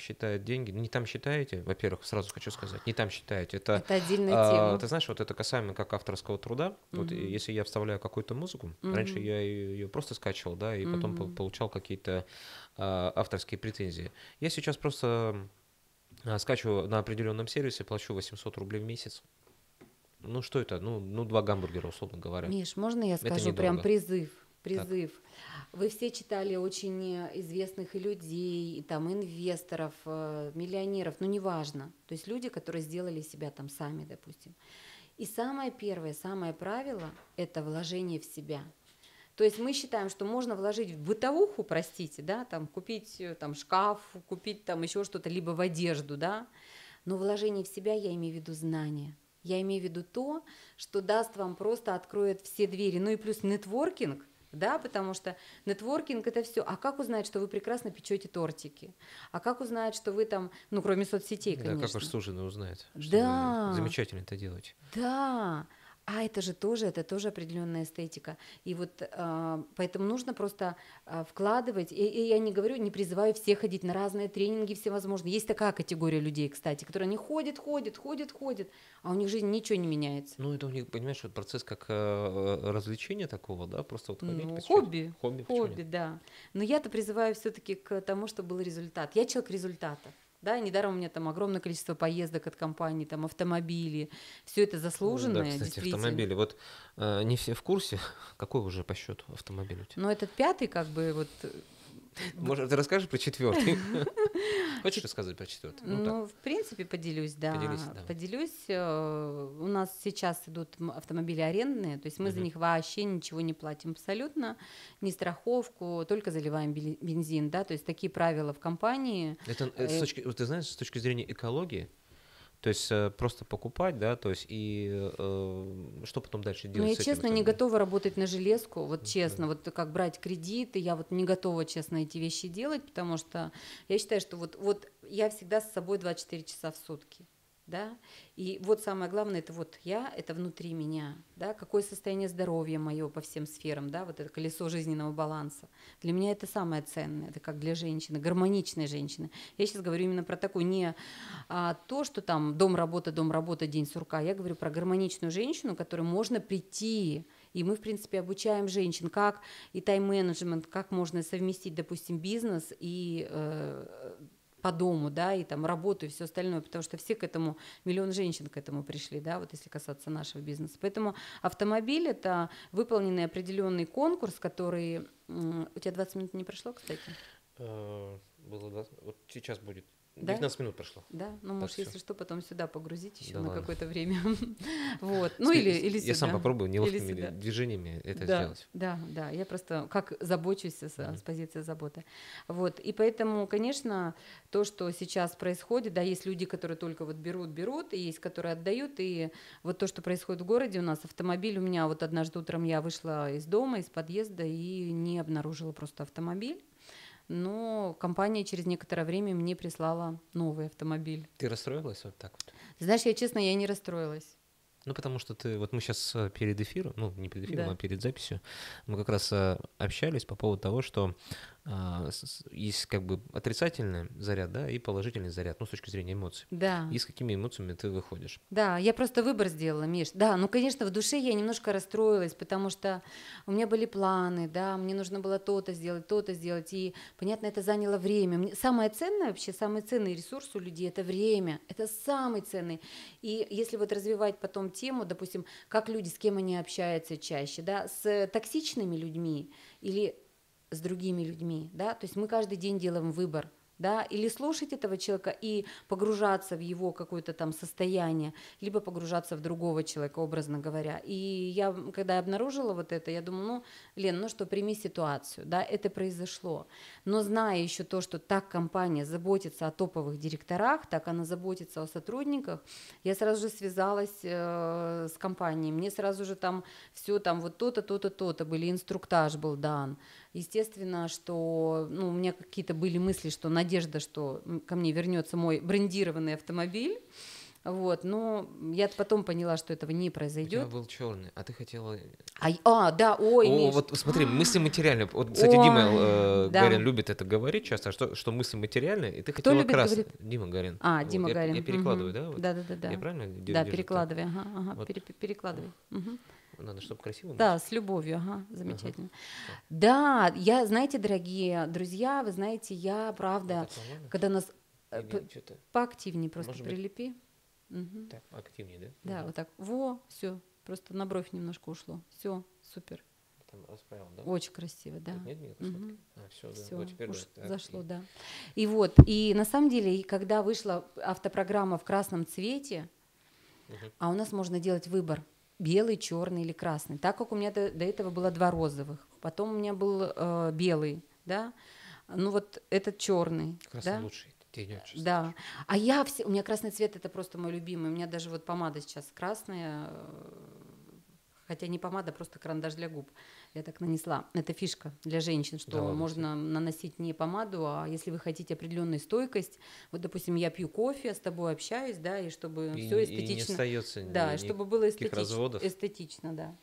считает деньги, не там считаете, во-первых, сразу хочу сказать, не там считаете, это... Это отдельная а, тема. Ты знаешь, вот это касаемо как авторского труда, угу. вот если я вставляю какую-то музыку, угу. раньше я ее просто скачивал, да, и потом угу. получал какие-то а, авторские претензии. Я сейчас просто а, скачиваю на определенном сервисе, плачу 800 рублей в месяц. Ну что это? Ну, ну два гамбургера, условно говоря. Миш, можно я скажу прям призыв? призыв. Так. Вы все читали очень известных людей, и там инвесторов, э, миллионеров, ну неважно. То есть люди, которые сделали себя там сами, допустим. И самое первое, самое правило – это вложение в себя. То есть мы считаем, что можно вложить в бытовуху, простите, да, там купить э, там шкаф, купить там еще что-то, либо в одежду, да. Но вложение в себя, я имею в виду знания. Я имею в виду то, что даст вам просто, откроет все двери. Ну и плюс нетворкинг, да, потому что нетворкинг это все. А как узнать, что вы прекрасно печете тортики? А как узнать, что вы там, ну кроме соцсетей, конечно. Да, как ваш суженый узнает, что да. вы замечательно это делаете? Да а это же тоже, это тоже определенная эстетика. И вот а, поэтому нужно просто а, вкладывать. И, и я не говорю, не призываю всех ходить на разные тренинги всевозможные. Есть такая категория людей, кстати, которые не ходят, ходят, ходят, ходят, а у них жизнь ничего не меняется. Ну это у них, понимаешь, вот процесс как э, э развлечения такого, да, просто вот ходить. Ну, хобби. Хобби. Хобби, да. Но я-то призываю все-таки к тому, чтобы был результат. Я человек результата. Да, недаром у меня там огромное количество поездок от компании, там автомобили, все это заслуженное. Да, кстати, автомобили. Вот э, не все в курсе, какой уже по счету автомобиль у тебя? Ну, этот пятый, как бы, вот Может, ты расскажешь про четвертый? Хочешь рассказать про четвертый? Ну, ну в принципе, поделюсь, да. Поделюсь. Э, у нас сейчас идут автомобили арендные, то есть мы за них вообще ничего не платим абсолютно, ни страховку, только заливаем бензин, да, то есть такие правила в компании. Это э, с э, точки, ты знаешь, с точки зрения экологии, то есть э, просто покупать, да, то есть и э, что потом дальше делать? Ну, я честно этим, не готова работать на железку, вот честно, вот как брать кредиты, я вот не готова честно эти вещи делать, потому что я считаю, что вот, вот я всегда с собой 24 часа в сутки да, и вот самое главное, это вот я, это внутри меня, да, какое состояние здоровья мое по всем сферам, да, вот это колесо жизненного баланса. Для меня это самое ценное, это как для женщины, гармоничной женщины. Я сейчас говорю именно про такую, не а, то, что там дом, работа, дом, работа, день сурка, я говорю про гармоничную женщину, которой можно прийти, и мы, в принципе, обучаем женщин, как и тайм-менеджмент, как можно совместить, допустим, бизнес и э, по дому, да, и там работу и все остальное, потому что все к этому, миллион женщин к этому пришли, да, вот если касаться нашего бизнеса. Поэтому автомобиль – это выполненный определенный конкурс, который… У тебя 20 минут не прошло, кстати? Э, было 20. Вот сейчас будет да? минут прошло. Да, ну, может, если что, потом сюда погрузить еще да на ладно. какое-то время. вот, ну или, или сюда. Я сам попробую неловкими движениями это сделать. Да, да, я просто как забочусь с, с позиции заботы. Вот, и поэтому, конечно, то, что сейчас происходит, да, есть люди, которые только вот берут, берут, и есть, которые отдают, и вот то, что происходит в городе, у нас автомобиль, у меня вот однажды утром я вышла из дома, из подъезда и не обнаружила просто автомобиль но компания через некоторое время мне прислала новый автомобиль. Ты расстроилась вот так вот? Знаешь, я честно, я не расстроилась. Ну, потому что ты, вот мы сейчас э, перед эфиром, ну, не перед эфиром, да. а перед записью, мы как раз э, общались по поводу того, что а, есть как бы отрицательный заряд, да, и положительный заряд, ну, с точки зрения эмоций. Да. И с какими эмоциями ты выходишь. Да, я просто выбор сделала, Миш. Да, ну, конечно, в душе я немножко расстроилась, потому что у меня были планы, да, мне нужно было то-то сделать, то-то сделать, и, понятно, это заняло время. Мне... Самое ценное вообще, самый ценный ресурс у людей – это время, это самый ценный. И если вот развивать потом тему, допустим, как люди, с кем они общаются чаще, да, с токсичными людьми или с другими людьми, да, то есть мы каждый день делаем выбор, да, или слушать этого человека и погружаться в его какое-то там состояние, либо погружаться в другого человека, образно говоря. И я, когда я обнаружила вот это, я думаю, ну, Лен, ну что, прими ситуацию, да, это произошло. Но зная еще то, что так компания заботится о топовых директорах, так она заботится о сотрудниках, я сразу же связалась э, с компанией, мне сразу же там все там вот то-то, то-то, то-то были, инструктаж был дан, Естественно, что ну, у меня какие-то были мысли, что надежда, что ко мне вернется мой брендированный автомобиль. Вот, но я потом поняла, что этого не произойдет. Я был черный, а ты хотела. А, а да, ой. О, Миш. вот смотри, а. мысли материальные. Вот, кстати, ой, Дима э, да. Гарин любит это говорить часто, а что, что мысли материальные, и ты Кто хотела красный. Дима Гарин. А, Дима вот, Гарин. Я, перекладываю, угу. да? Вот. Да, да, да, да. Я правильно? Да, перекладывай, ага, ага, вот. пере, перекладывай. Угу. Надо, чтобы красиво. Быть. Да, с любовью, ага, замечательно. Ага. Да, я, знаете, дорогие друзья, вы знаете, я правда, когда нас э, по- поактивнее просто Может прилепи. Угу. Так, активнее, да? Да, угу. вот так. Во, все, просто на бровь немножко ушло. Все, супер. Там расправил, да? Очень красиво, да. Тут нет никакой угу. а, все, все, да. Вот теперь уж да, зашло, и... да. И вот, и на самом деле, когда вышла автопрограмма в красном цвете, а у нас можно делать выбор белый, черный или красный. Так как у меня до, до этого было два розовых, потом у меня был э, белый, да, ну вот этот черный. Красный да? лучший. Ты идешь, да. А я все, у меня красный цвет это просто мой любимый. У меня даже вот помада сейчас красная, э, хотя не помада, просто карандаш для губ. Uh я так нанесла. Это фишка для женщин, что да, можно ладно. наносить не помаду, а если вы хотите определенную стойкость, вот, допустим, я пью кофе, с тобой общаюсь, да, и чтобы и, все эстетично. И не остается да, ни, чтобы было эстетично, разводов. эстетично, да.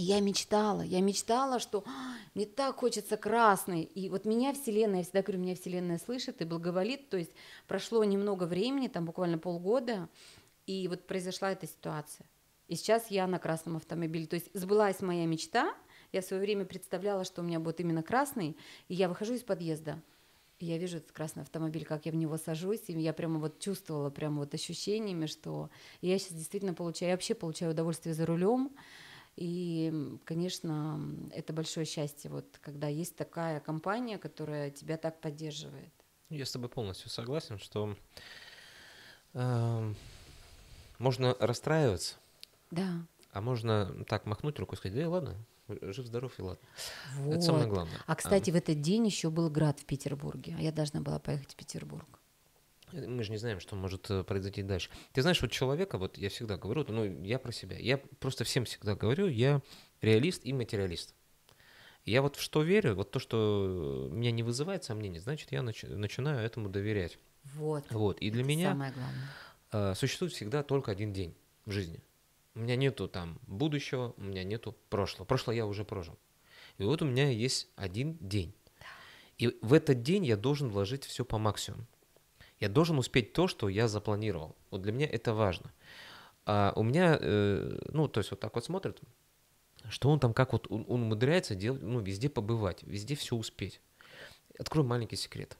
Я мечтала, я мечтала, что «А, мне так хочется красный. И вот меня Вселенная, я всегда говорю, меня Вселенная слышит и благоволит. То есть прошло немного времени, там буквально полгода, и вот произошла эта ситуация. И сейчас я на красном автомобиле. То есть сбылась моя мечта. Я в свое время представляла, что у меня будет именно красный. И я выхожу из подъезда. И я вижу этот красный автомобиль, как я в него сажусь, и я прямо вот чувствовала, прямо вот ощущениями, что я сейчас действительно получаю, я вообще получаю удовольствие за рулем. И, конечно, это большое счастье, вот, когда есть такая компания, которая тебя так поддерживает. Я с тобой полностью согласен, что э, можно расстраиваться, да. А можно так махнуть рукой и сказать, да и ладно, жив-здоров и ладно. Вот. Это самое главное. А, кстати, а... в этот день еще был град в Петербурге, а я должна была поехать в Петербург. Э, мы же не знаем, что может э, произойти дальше. Ты знаешь, вот человека, вот я всегда говорю, ну, я про себя, я просто всем всегда говорю, я реалист и материалист. Я вот в что верю, вот то, что э, меня не вызывает сомнений, значит, я нач- начинаю этому доверять. Вот. Вот. И для Это меня самое главное. существует всегда только один день в жизни. У меня нету там будущего, у меня нету прошлого. Прошлое я уже прожил. И вот у меня есть один день. И в этот день я должен вложить все по максимуму. Я должен успеть то, что я запланировал. Вот для меня это важно. А у меня, э, ну, то есть вот так вот смотрят, что он там, как вот он, он умудряется делать, ну, везде побывать, везде все успеть. Открою маленький секрет.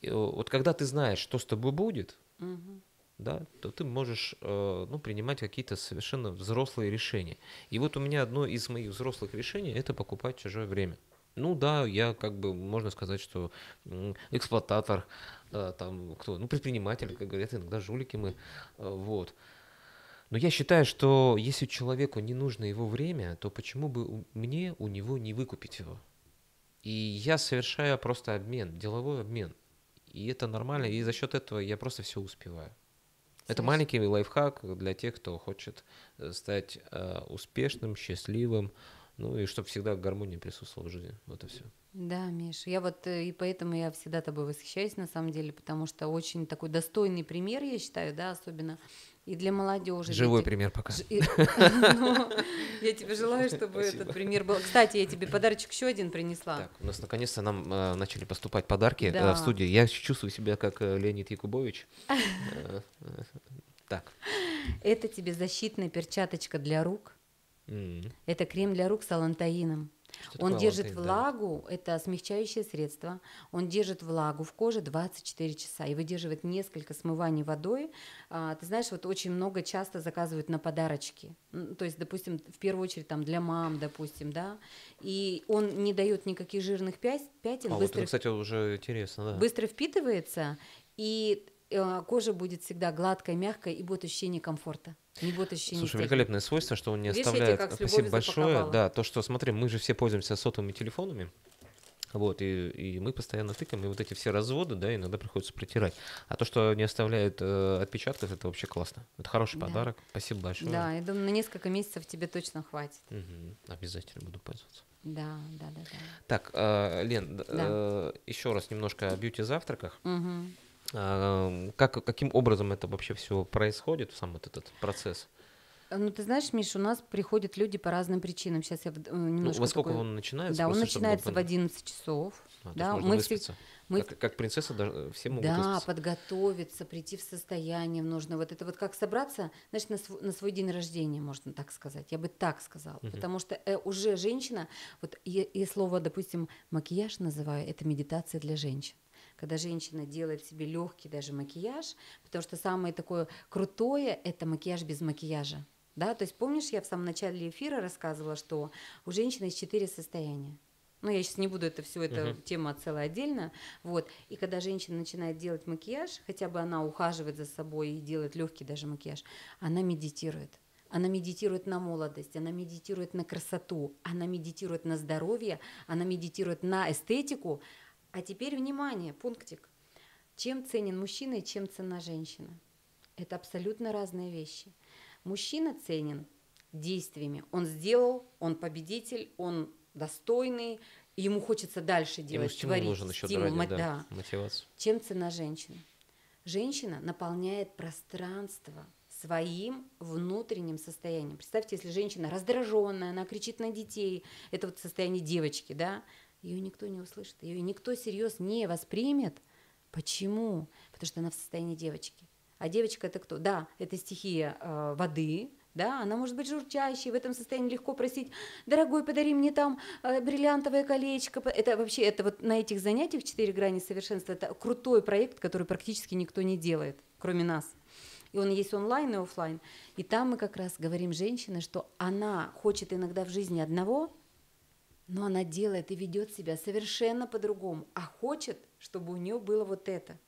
Э, вот когда ты знаешь, что с тобой будет, угу да, то ты можешь э, ну, принимать какие-то совершенно взрослые решения. И вот у меня одно из моих взрослых решений – это покупать чужое время. Ну да, я как бы, можно сказать, что эксплуататор, э, там, кто, ну, предприниматель, как говорят иногда, жулики мы, э, вот. Но я считаю, что если человеку не нужно его время, то почему бы мне у него не выкупить его? И я совершаю просто обмен, деловой обмен. И это нормально, и за счет этого я просто все успеваю. Это маленький лайфхак для тех, кто хочет э, стать э, успешным, счастливым, ну и чтобы всегда гармония присутствовала в жизни. Вот и все. Да, Миш, я вот э, и поэтому я всегда тобой восхищаюсь на самом деле, потому что очень такой достойный пример, я считаю, да, особенно и для молодежи. Живой ведь... пример пока. Ну, я тебе желаю, чтобы этот пример был. Кстати, я тебе подарочек еще один принесла. Так, у нас наконец-то нам э, начали поступать подарки э, в студии Я чувствую себя как э, Леонид Якубович. Так. Это тебе защитная перчаточка для рук это крем для рук с алантаином. он держит влагу, да? это смягчающее средство, он держит влагу в коже 24 часа и выдерживает несколько смываний водой. А, ты знаешь, вот очень много часто заказывают на подарочки, то есть, допустим, в первую очередь там для мам, допустим, да, и он не дает никаких жирных пятен. А быстро, вот это, кстати, уже интересно, да. Быстро впитывается, и э, кожа будет всегда гладкой, мягкой и будет ощущение комфорта. И вот еще Слушай, великолепное свойство, что он не Видишь, оставляет. Видите, Спасибо большое. Да, то, что, смотри, мы же все пользуемся сотовыми телефонами. Вот, и, и мы постоянно тыкаем, и вот эти все разводы, да, иногда приходится протирать. А то, что не оставляет э, отпечатков, это вообще классно. Это хороший да. подарок. Спасибо большое. Да, я думаю, на несколько месяцев тебе точно хватит. Угу, обязательно буду пользоваться. Да, да, да. да. Так, э, Лен, да. э, еще раз немножко о бьюти-завтраках. Угу. Эм, как, каким образом это вообще все происходит, сам вот этот процесс? Ну, ты знаешь, Миш, у нас приходят люди по разным причинам. Сейчас я э, ну, немножко... Ну, во сколько такой... он начинается? Да, он начинается в 11 часов. А, да, мы выспиться. Все... Мы... Как, как принцесса, даже все могут Да, выспаться. подготовиться, прийти в состояние нужно. Вот это вот как собраться, значит, на, св- на свой день рождения, можно так сказать. Я бы так сказала. Угу. Потому что э, уже женщина, вот и, и слово, допустим, макияж называю, это медитация для женщин когда женщина делает себе легкий даже макияж, потому что самое такое крутое – это макияж без макияжа. Да, то есть помнишь, я в самом начале эфира рассказывала, что у женщины есть четыре состояния. Ну, я сейчас не буду это все, это uh-huh. тема целая отдельно. Вот. И когда женщина начинает делать макияж, хотя бы она ухаживает за собой и делает легкий даже макияж, она медитирует. Она медитирует на молодость, она медитирует на красоту, она медитирует на здоровье, она медитирует на эстетику, а теперь внимание, пунктик. Чем ценен мужчина и чем ценна женщина? Это абсолютно разные вещи. Мужчина ценен действиями. Он сделал, он победитель, он достойный, ему хочется дальше делать, ему творить. Нужен еще стимул, дорогие, да, да. мотивация. Чем цена женщина? Женщина наполняет пространство своим внутренним состоянием. Представьте, если женщина раздраженная, она кричит на детей, это вот состояние девочки, да, ее никто не услышит, ее никто серьезно не воспримет. Почему? Потому что она в состоянии девочки. А девочка это кто? Да, это стихия э, воды, да, она может быть журчащей, в этом состоянии легко просить, дорогой, подари мне там э, бриллиантовое колечко. Это вообще, это вот на этих занятиях «Четыре грани совершенства» это крутой проект, который практически никто не делает, кроме нас. И он есть онлайн и офлайн. И там мы как раз говорим женщине, что она хочет иногда в жизни одного – но она делает и ведет себя совершенно по-другому, а хочет, чтобы у нее было вот это.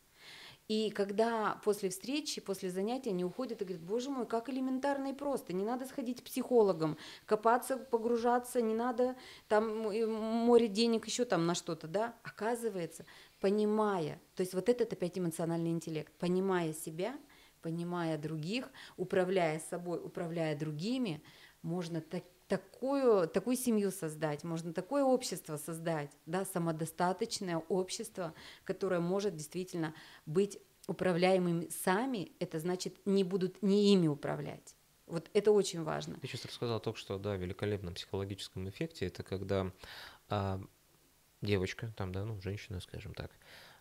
И когда после встречи, после занятия они уходят и говорят, боже мой, как элементарно и просто, не надо сходить к психологам, копаться, погружаться, не надо там море денег еще там на что-то, да? Оказывается, понимая, то есть вот этот опять эмоциональный интеллект, понимая себя, понимая других, управляя собой, управляя другими, можно так такую, такую семью создать, можно такое общество создать, да, самодостаточное общество, которое может действительно быть управляемыми сами, это значит, не будут не ими управлять. Вот это очень важно. Я сейчас рассказал только что, да, о великолепном психологическом эффекте. Это когда а, девочка, там, да, ну, женщина, скажем так,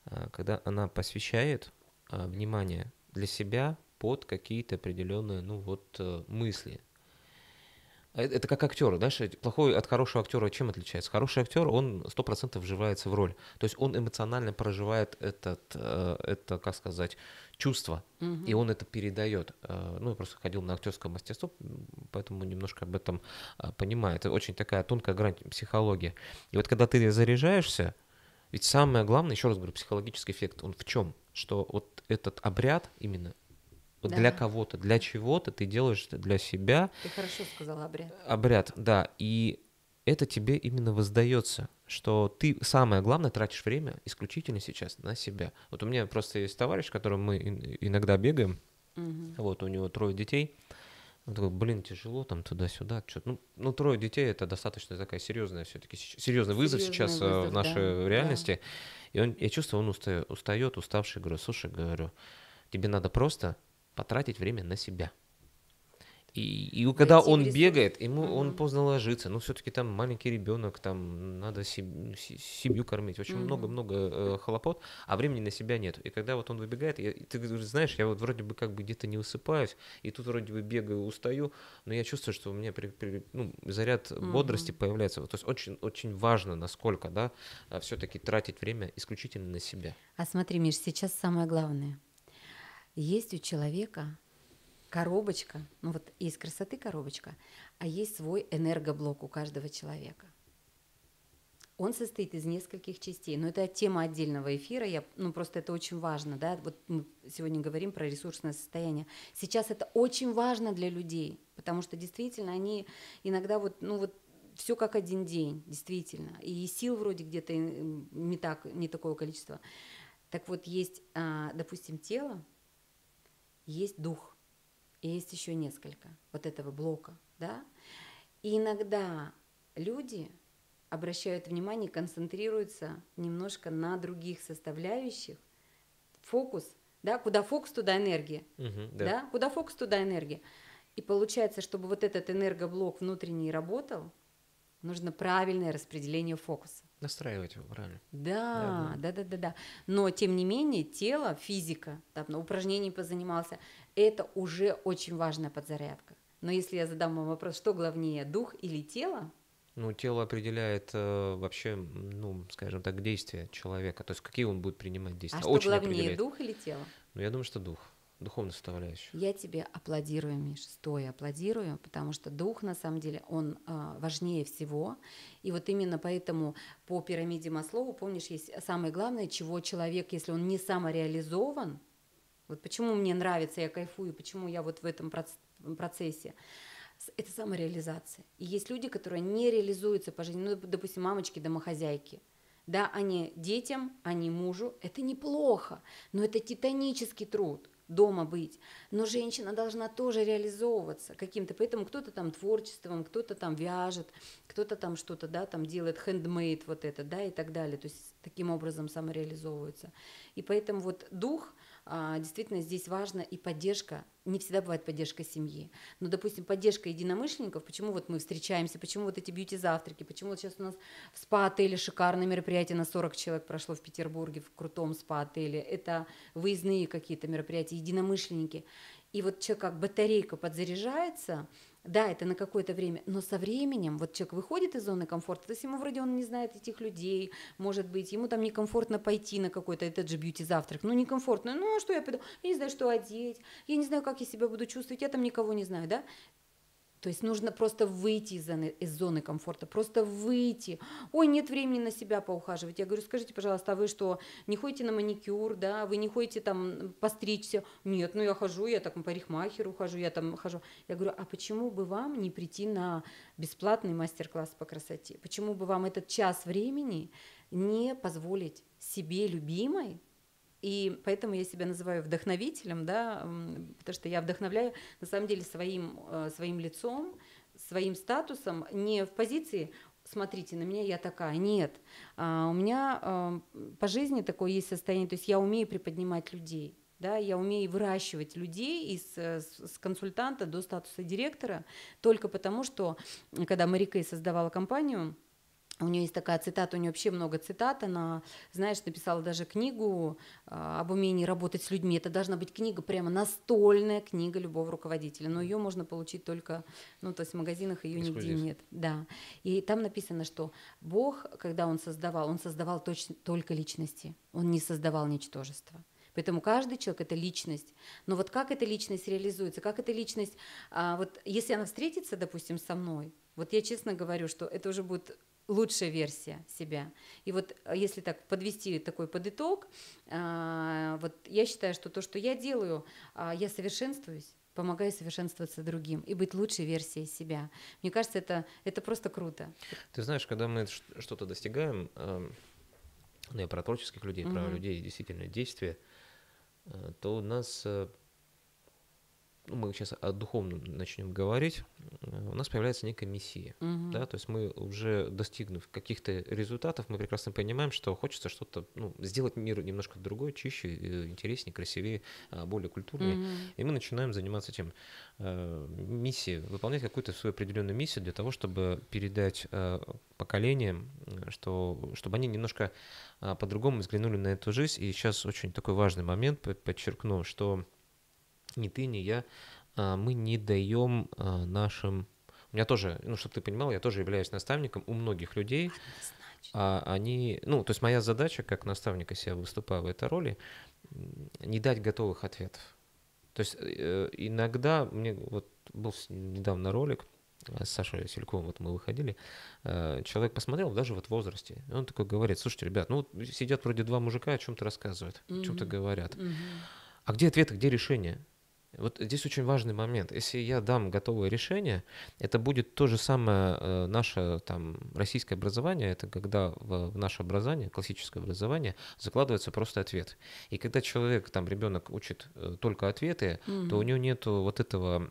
а, когда она посвящает а, внимание для себя под какие-то определенные, ну, вот, э, мысли, а это как актер, знаешь, плохой от хорошего актера чем отличается? Хороший актер, он сто процентов вживается в роль. То есть он эмоционально проживает этот, э, это, как сказать, чувство, угу. и он это передает. Э, ну, я просто ходил на актерское мастерство, поэтому немножко об этом э, понимаю. Это очень такая тонкая грань психологии. И вот когда ты заряжаешься, ведь самое главное, еще раз говорю, психологический эффект, он в чем? Что вот этот обряд именно да. для кого-то, для чего-то, ты делаешь это для себя. Ты хорошо сказала обряд. Обряд, да. И это тебе именно воздается, что ты самое главное тратишь время исключительно сейчас на себя. Вот у меня просто есть товарищ, которым мы иногда бегаем, угу. вот у него трое детей. Он такой, блин, тяжело там туда-сюда, что Ну, ну, трое детей это достаточно такая серьезная все-таки серьезный вызов сейчас э, вызов, в нашей да, реальности. Да. И он, я чувствую, он устает, устает, уставший. Говорю, слушай, говорю, тебе надо просто потратить время на себя. И, и когда он ресурс. бегает, ему угу. он поздно ложится, но ну, все-таки там маленький ребенок, там надо семью, семью кормить, очень много-много Много, много, э, хлопот, а времени на себя нет. И когда вот он выбегает, я, ты знаешь, я вот вроде бы как бы где-то не высыпаюсь, и тут вроде бы бегаю, устаю, но я чувствую, что у меня при, при, ну, заряд угу. бодрости появляется. То есть очень, очень важно, насколько, да, э, все-таки тратить время исключительно на себя. А смотри, Миш, сейчас самое главное – есть у человека коробочка, ну вот из красоты коробочка, а есть свой энергоблок у каждого человека. Он состоит из нескольких частей, но это тема отдельного эфира, я, ну просто это очень важно, да, вот мы сегодня говорим про ресурсное состояние. Сейчас это очень важно для людей, потому что действительно они иногда вот, ну вот все как один день, действительно, и сил вроде где-то э, не, так, не такое количество. Так вот, есть, а, допустим, тело, есть дух, и есть еще несколько вот этого блока, да. И иногда люди обращают внимание, концентрируются немножко на других составляющих, фокус, да, куда фокус, туда энергия, угу, да. да, куда фокус, туда энергия. И получается, чтобы вот этот энергоблок внутренний работал, Нужно правильное распределение фокуса. Настраивать его правильно. Да, да, да, да, да. Но тем не менее тело, физика, там, на упражнении позанимался, это уже очень важная подзарядка. Но если я задам вам вопрос, что главнее, дух или тело? Ну, тело определяет э, вообще, ну, скажем так, действия человека, то есть какие он будет принимать действия. А Очень что главнее, дух или тело? Ну, я думаю, что дух духовная составляющая. Я тебе аплодирую, Миш, стоя аплодирую, потому что дух, на самом деле, он э, важнее всего. И вот именно поэтому по пирамиде Маслоу, помнишь, есть самое главное, чего человек, если он не самореализован, вот почему мне нравится, я кайфую, почему я вот в этом процессе, это самореализация. И есть люди, которые не реализуются по жизни, ну, допустим, мамочки, домохозяйки, да, они детям, они мужу, это неплохо, но это титанический труд – дома быть. Но женщина должна тоже реализовываться каким-то. Поэтому кто-то там творчеством, кто-то там вяжет, кто-то там что-то, да, там делает хендмейд вот это, да, и так далее. То есть таким образом самореализовываются. И поэтому вот дух – а, действительно здесь важно и поддержка, не всегда бывает поддержка семьи, но, допустим, поддержка единомышленников, почему вот мы встречаемся, почему вот эти бьюти-завтраки, почему вот сейчас у нас в спа-отеле шикарное мероприятие на 40 человек прошло в Петербурге, в крутом спа-отеле, это выездные какие-то мероприятия, единомышленники, и вот человек как батарейка подзаряжается, да, это на какое-то время, но со временем вот человек выходит из зоны комфорта, то есть ему вроде он не знает этих людей, может быть, ему там некомфортно пойти на какой-то этот же бьюти-завтрак, ну некомфортно, ну а что я пойду, я не знаю, что одеть, я не знаю, как я себя буду чувствовать, я там никого не знаю, да, то есть нужно просто выйти из зоны, из зоны комфорта, просто выйти. Ой, нет времени на себя поухаживать. Я говорю, скажите, пожалуйста, а вы что, не ходите на маникюр, да, вы не ходите там постричься? Нет, ну я хожу, я так парикмахеру хожу, я там хожу. Я говорю, а почему бы вам не прийти на бесплатный мастер-класс по красоте? Почему бы вам этот час времени не позволить себе любимой и поэтому я себя называю вдохновителем, да, потому что я вдохновляю на самом деле своим, э, своим лицом, своим статусом, не в позиции смотрите на меня, я такая. Нет, а, у меня по жизни такое есть состояние, то есть я умею приподнимать людей. Да, я умею выращивать людей из, э, с консультанта до статуса директора только потому, что когда Марикей создавала компанию, у нее есть такая цитата, у нее вообще много цитат. Она, знаешь, написала даже книгу э, об умении работать с людьми. Это должна быть книга, прямо настольная книга любого руководителя. Но ее можно получить только, ну, то есть в магазинах ее нигде нет. Да. И там написано, что Бог, когда Он создавал, Он создавал точно, только личности. Он не создавал ничтожества. Поэтому каждый человек это личность. Но вот как эта личность реализуется, как эта личность, а, вот если она встретится, допустим, со мной, вот я честно говорю, что это уже будет лучшая версия себя. И вот э, если так подвести такой подытог, э, вот я считаю, что то, что я делаю, э, я совершенствуюсь, помогаю совершенствоваться другим и быть лучшей версией себя. Мне кажется, это, это просто круто. Ты знаешь, когда мы что-то достигаем, эм, ну, я про творческих людей, угу. про людей действительно действия, то у нас ну мы сейчас о духовном начнем говорить, э, у нас появляется некая миссия. Угу. Да? То есть мы уже достигнув каких-то результатов, мы прекрасно понимаем, что хочется что-то ну, сделать мир немножко другой, чище, э, интереснее, красивее, а, более культурнее. Угу. И мы начинаем заниматься этим э, миссией, выполнять какую-то свою определенную миссию для того, чтобы передать поколениям, что, чтобы они немножко а, по-другому взглянули на эту жизнь. И сейчас очень такой важный момент, подчеркну, что ни ты, ни я, а, мы не даем а, нашим... У меня тоже, ну, чтобы ты понимал, я тоже являюсь наставником у многих людей. А, а они, ну, то есть моя задача как наставника, себя я выступаю в этой роли, не дать готовых ответов. То есть э, иногда мне вот был недавно ролик, с Сашей Сельком, вот мы выходили, человек посмотрел, даже вот в возрасте, он такой говорит, слушайте, ребят, ну сидят вроде два мужика, о чем-то рассказывают, mm-hmm. о чем-то говорят. Mm-hmm. А где ответы, где решение? Вот здесь очень важный момент. Если я дам готовое решение, это будет то же самое э, наше там, российское образование, это когда в, наше образование, классическое образование, закладывается просто ответ. И когда человек, там, ребенок учит э, только ответы, mm-hmm. то у него нет вот этого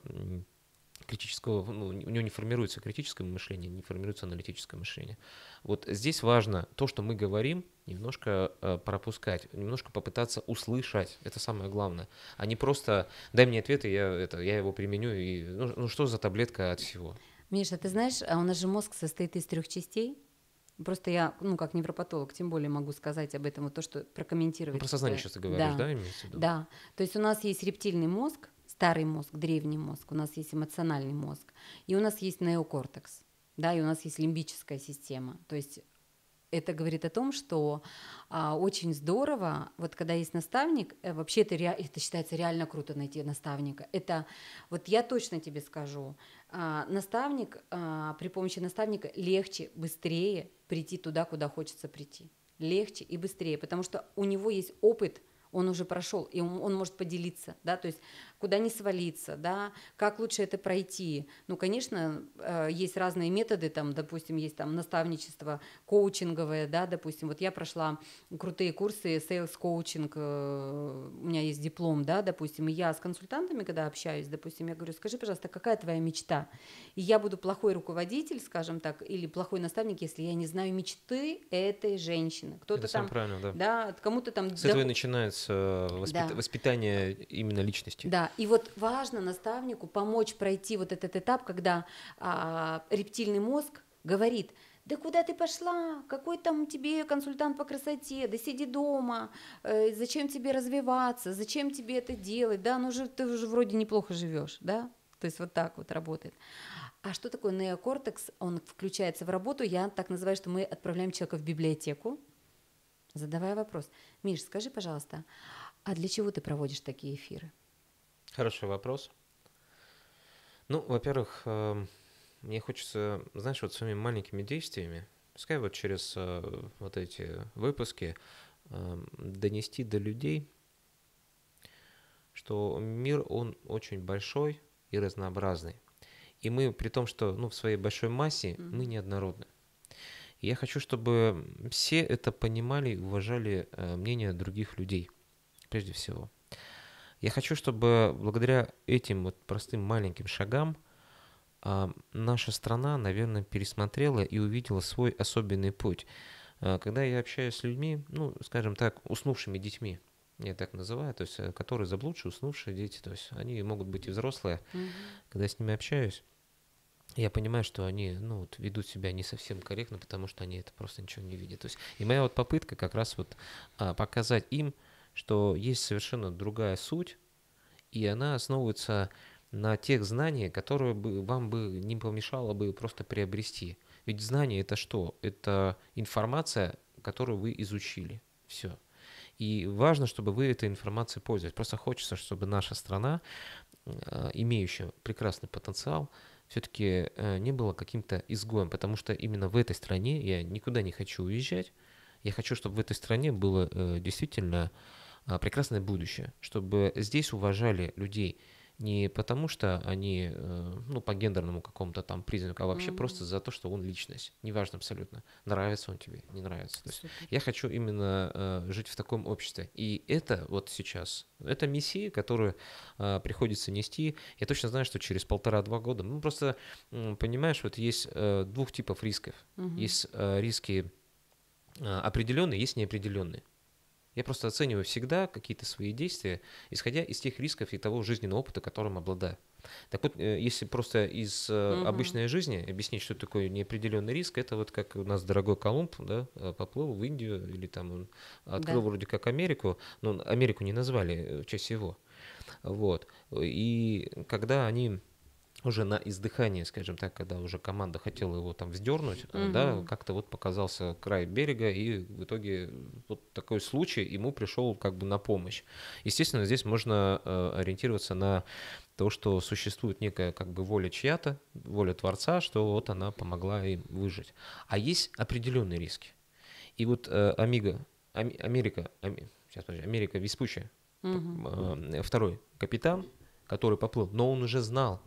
критического, ну, у него не формируется критическое мышление, не формируется аналитическое мышление. Вот здесь важно то, что мы говорим, немножко э, пропускать, немножко попытаться услышать, это самое главное, а не просто дай мне ответ, и я, это, я его применю, и ну, ну что за таблетка от всего. Миша, ты знаешь, а у нас же мозг состоит из трех частей, Просто я, ну, как невропатолог, тем более могу сказать об этом, вот то, что прокомментировать. Ну, про сознание сейчас ты говоришь, да, да имеется в виду? Да. То есть у нас есть рептильный мозг, старый мозг, древний мозг, у нас есть эмоциональный мозг, и у нас есть неокортекс, да, и у нас есть лимбическая система. То есть это говорит о том, что а, очень здорово, вот когда есть наставник, э, вообще это, ре, это считается реально круто найти наставника. Это, вот я точно тебе скажу, а, наставник, а, при помощи наставника легче, быстрее прийти туда, куда хочется прийти. Легче и быстрее, потому что у него есть опыт, он уже прошел, и он, он может поделиться, да, то есть куда не свалиться, да, как лучше это пройти. Ну, конечно, э, есть разные методы, там, допустим, есть там наставничество коучинговое, да, допустим, вот я прошла крутые курсы, sales коучинг, э, у меня есть диплом, да, допустим, и я с консультантами, когда общаюсь, допустим, я говорю, скажи, пожалуйста, какая твоя мечта? И я буду плохой руководитель, скажем так, или плохой наставник, если я не знаю мечты этой женщины. Кто-то там, правильно, да. да, кому-то там... С доход... этого начинается э, воспит... да. воспитание именно личности. Да, и вот важно наставнику помочь пройти вот этот этап, когда а, рептильный мозг говорит, да куда ты пошла? Какой там тебе консультант по красоте? Да сиди дома. Э, зачем тебе развиваться? Зачем тебе это делать? Да, ну же ты уже вроде неплохо живешь, да? То есть вот так вот работает. А что такое неокортекс? Он включается в работу. Я так называю, что мы отправляем человека в библиотеку, задавая вопрос. Миш, скажи, пожалуйста, а для чего ты проводишь такие эфиры? Хороший вопрос. Ну, во-первых, эм, мне хочется, знаешь, вот своими маленькими действиями, пускай вот через э, вот эти выпуски эм, донести до людей, что мир, он очень большой и разнообразный. И мы, при том, что ну, в своей большой массе, mm-hmm. мы неоднородны. И я хочу, чтобы все это понимали и уважали э, мнение других людей, прежде всего. Я хочу, чтобы благодаря этим вот простым маленьким шагам а, наша страна, наверное, пересмотрела и увидела свой особенный путь. А, когда я общаюсь с людьми, ну, скажем так, уснувшими детьми, я так называю, то есть э, которые заблудшие, уснувшие дети, то есть они могут быть и взрослые. Mm-hmm. Когда я с ними общаюсь, я понимаю, что они ну, вот, ведут себя не совсем корректно, потому что они это просто ничего не видят. То есть, и моя вот попытка как раз вот а, показать им, что есть совершенно другая суть, и она основывается на тех знаниях, которые бы, вам бы не помешало бы просто приобрести. Ведь знание это что? Это информация, которую вы изучили. Все. И важно, чтобы вы этой информацией пользовались. Просто хочется, чтобы наша страна, э, имеющая прекрасный потенциал, все-таки э, не была каким-то изгоем, потому что именно в этой стране я никуда не хочу уезжать. Я хочу, чтобы в этой стране было э, действительно а, прекрасное будущее, чтобы здесь уважали людей не потому, что они, э, ну, по гендерному какому-то там признаку, а вообще mm-hmm. просто за то, что он личность. Неважно абсолютно, нравится он тебе, не нравится. То есть я хочу именно э, жить в таком обществе. И это вот сейчас, это миссия, которую э, приходится нести. Я точно знаю, что через полтора-два года, ну, просто, понимаешь, вот есть двух типов рисков. Mm-hmm. Есть риски определенные, есть неопределенные. Я просто оцениваю всегда какие-то свои действия, исходя из тех рисков и того жизненного опыта, которым обладаю. Так вот, э, если просто из угу. обычной жизни объяснить, что такое неопределенный риск, это вот как у нас дорогой Колумб, да, э, поплыл в Индию или там он открыл да. вроде как Америку, но Америку не назвали в честь его. Вот. И когда они уже на издыхании, скажем так, когда уже команда хотела его там вздернуть, угу. да, как-то вот показался край берега, и в итоге вот такой случай ему пришел как бы на помощь. Естественно, здесь можно э, ориентироваться на то, что существует некая как бы воля чья-то, воля Творца, что вот она помогла им выжить. А есть определенные риски. И вот э, Амиго, Ами, Америка, Ами, сейчас, подожди, Америка Веспуччи, угу. э, второй капитан, который поплыл, но он уже знал,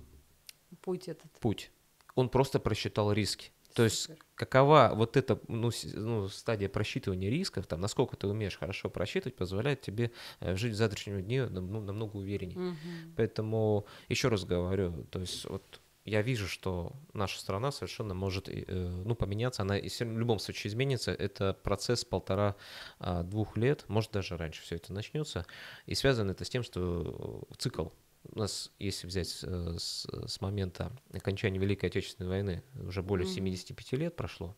Путь этот. Путь. Он просто просчитал риски. То есть какова вот эта ну, ну, стадия просчитывания рисков, там, насколько ты умеешь хорошо просчитывать, позволяет тебе э, жить в завтрашнем дне ну, намного увереннее. Угу. Поэтому еще раз говорю, то есть вот я вижу, что наша страна совершенно может э, ну, поменяться, она в любом случае изменится. Это процесс полтора-двух а, лет, может даже раньше все это начнется. И связано это с тем, что э, цикл у нас, если взять э, с, с момента окончания Великой Отечественной войны, уже более mm-hmm. 75 лет прошло,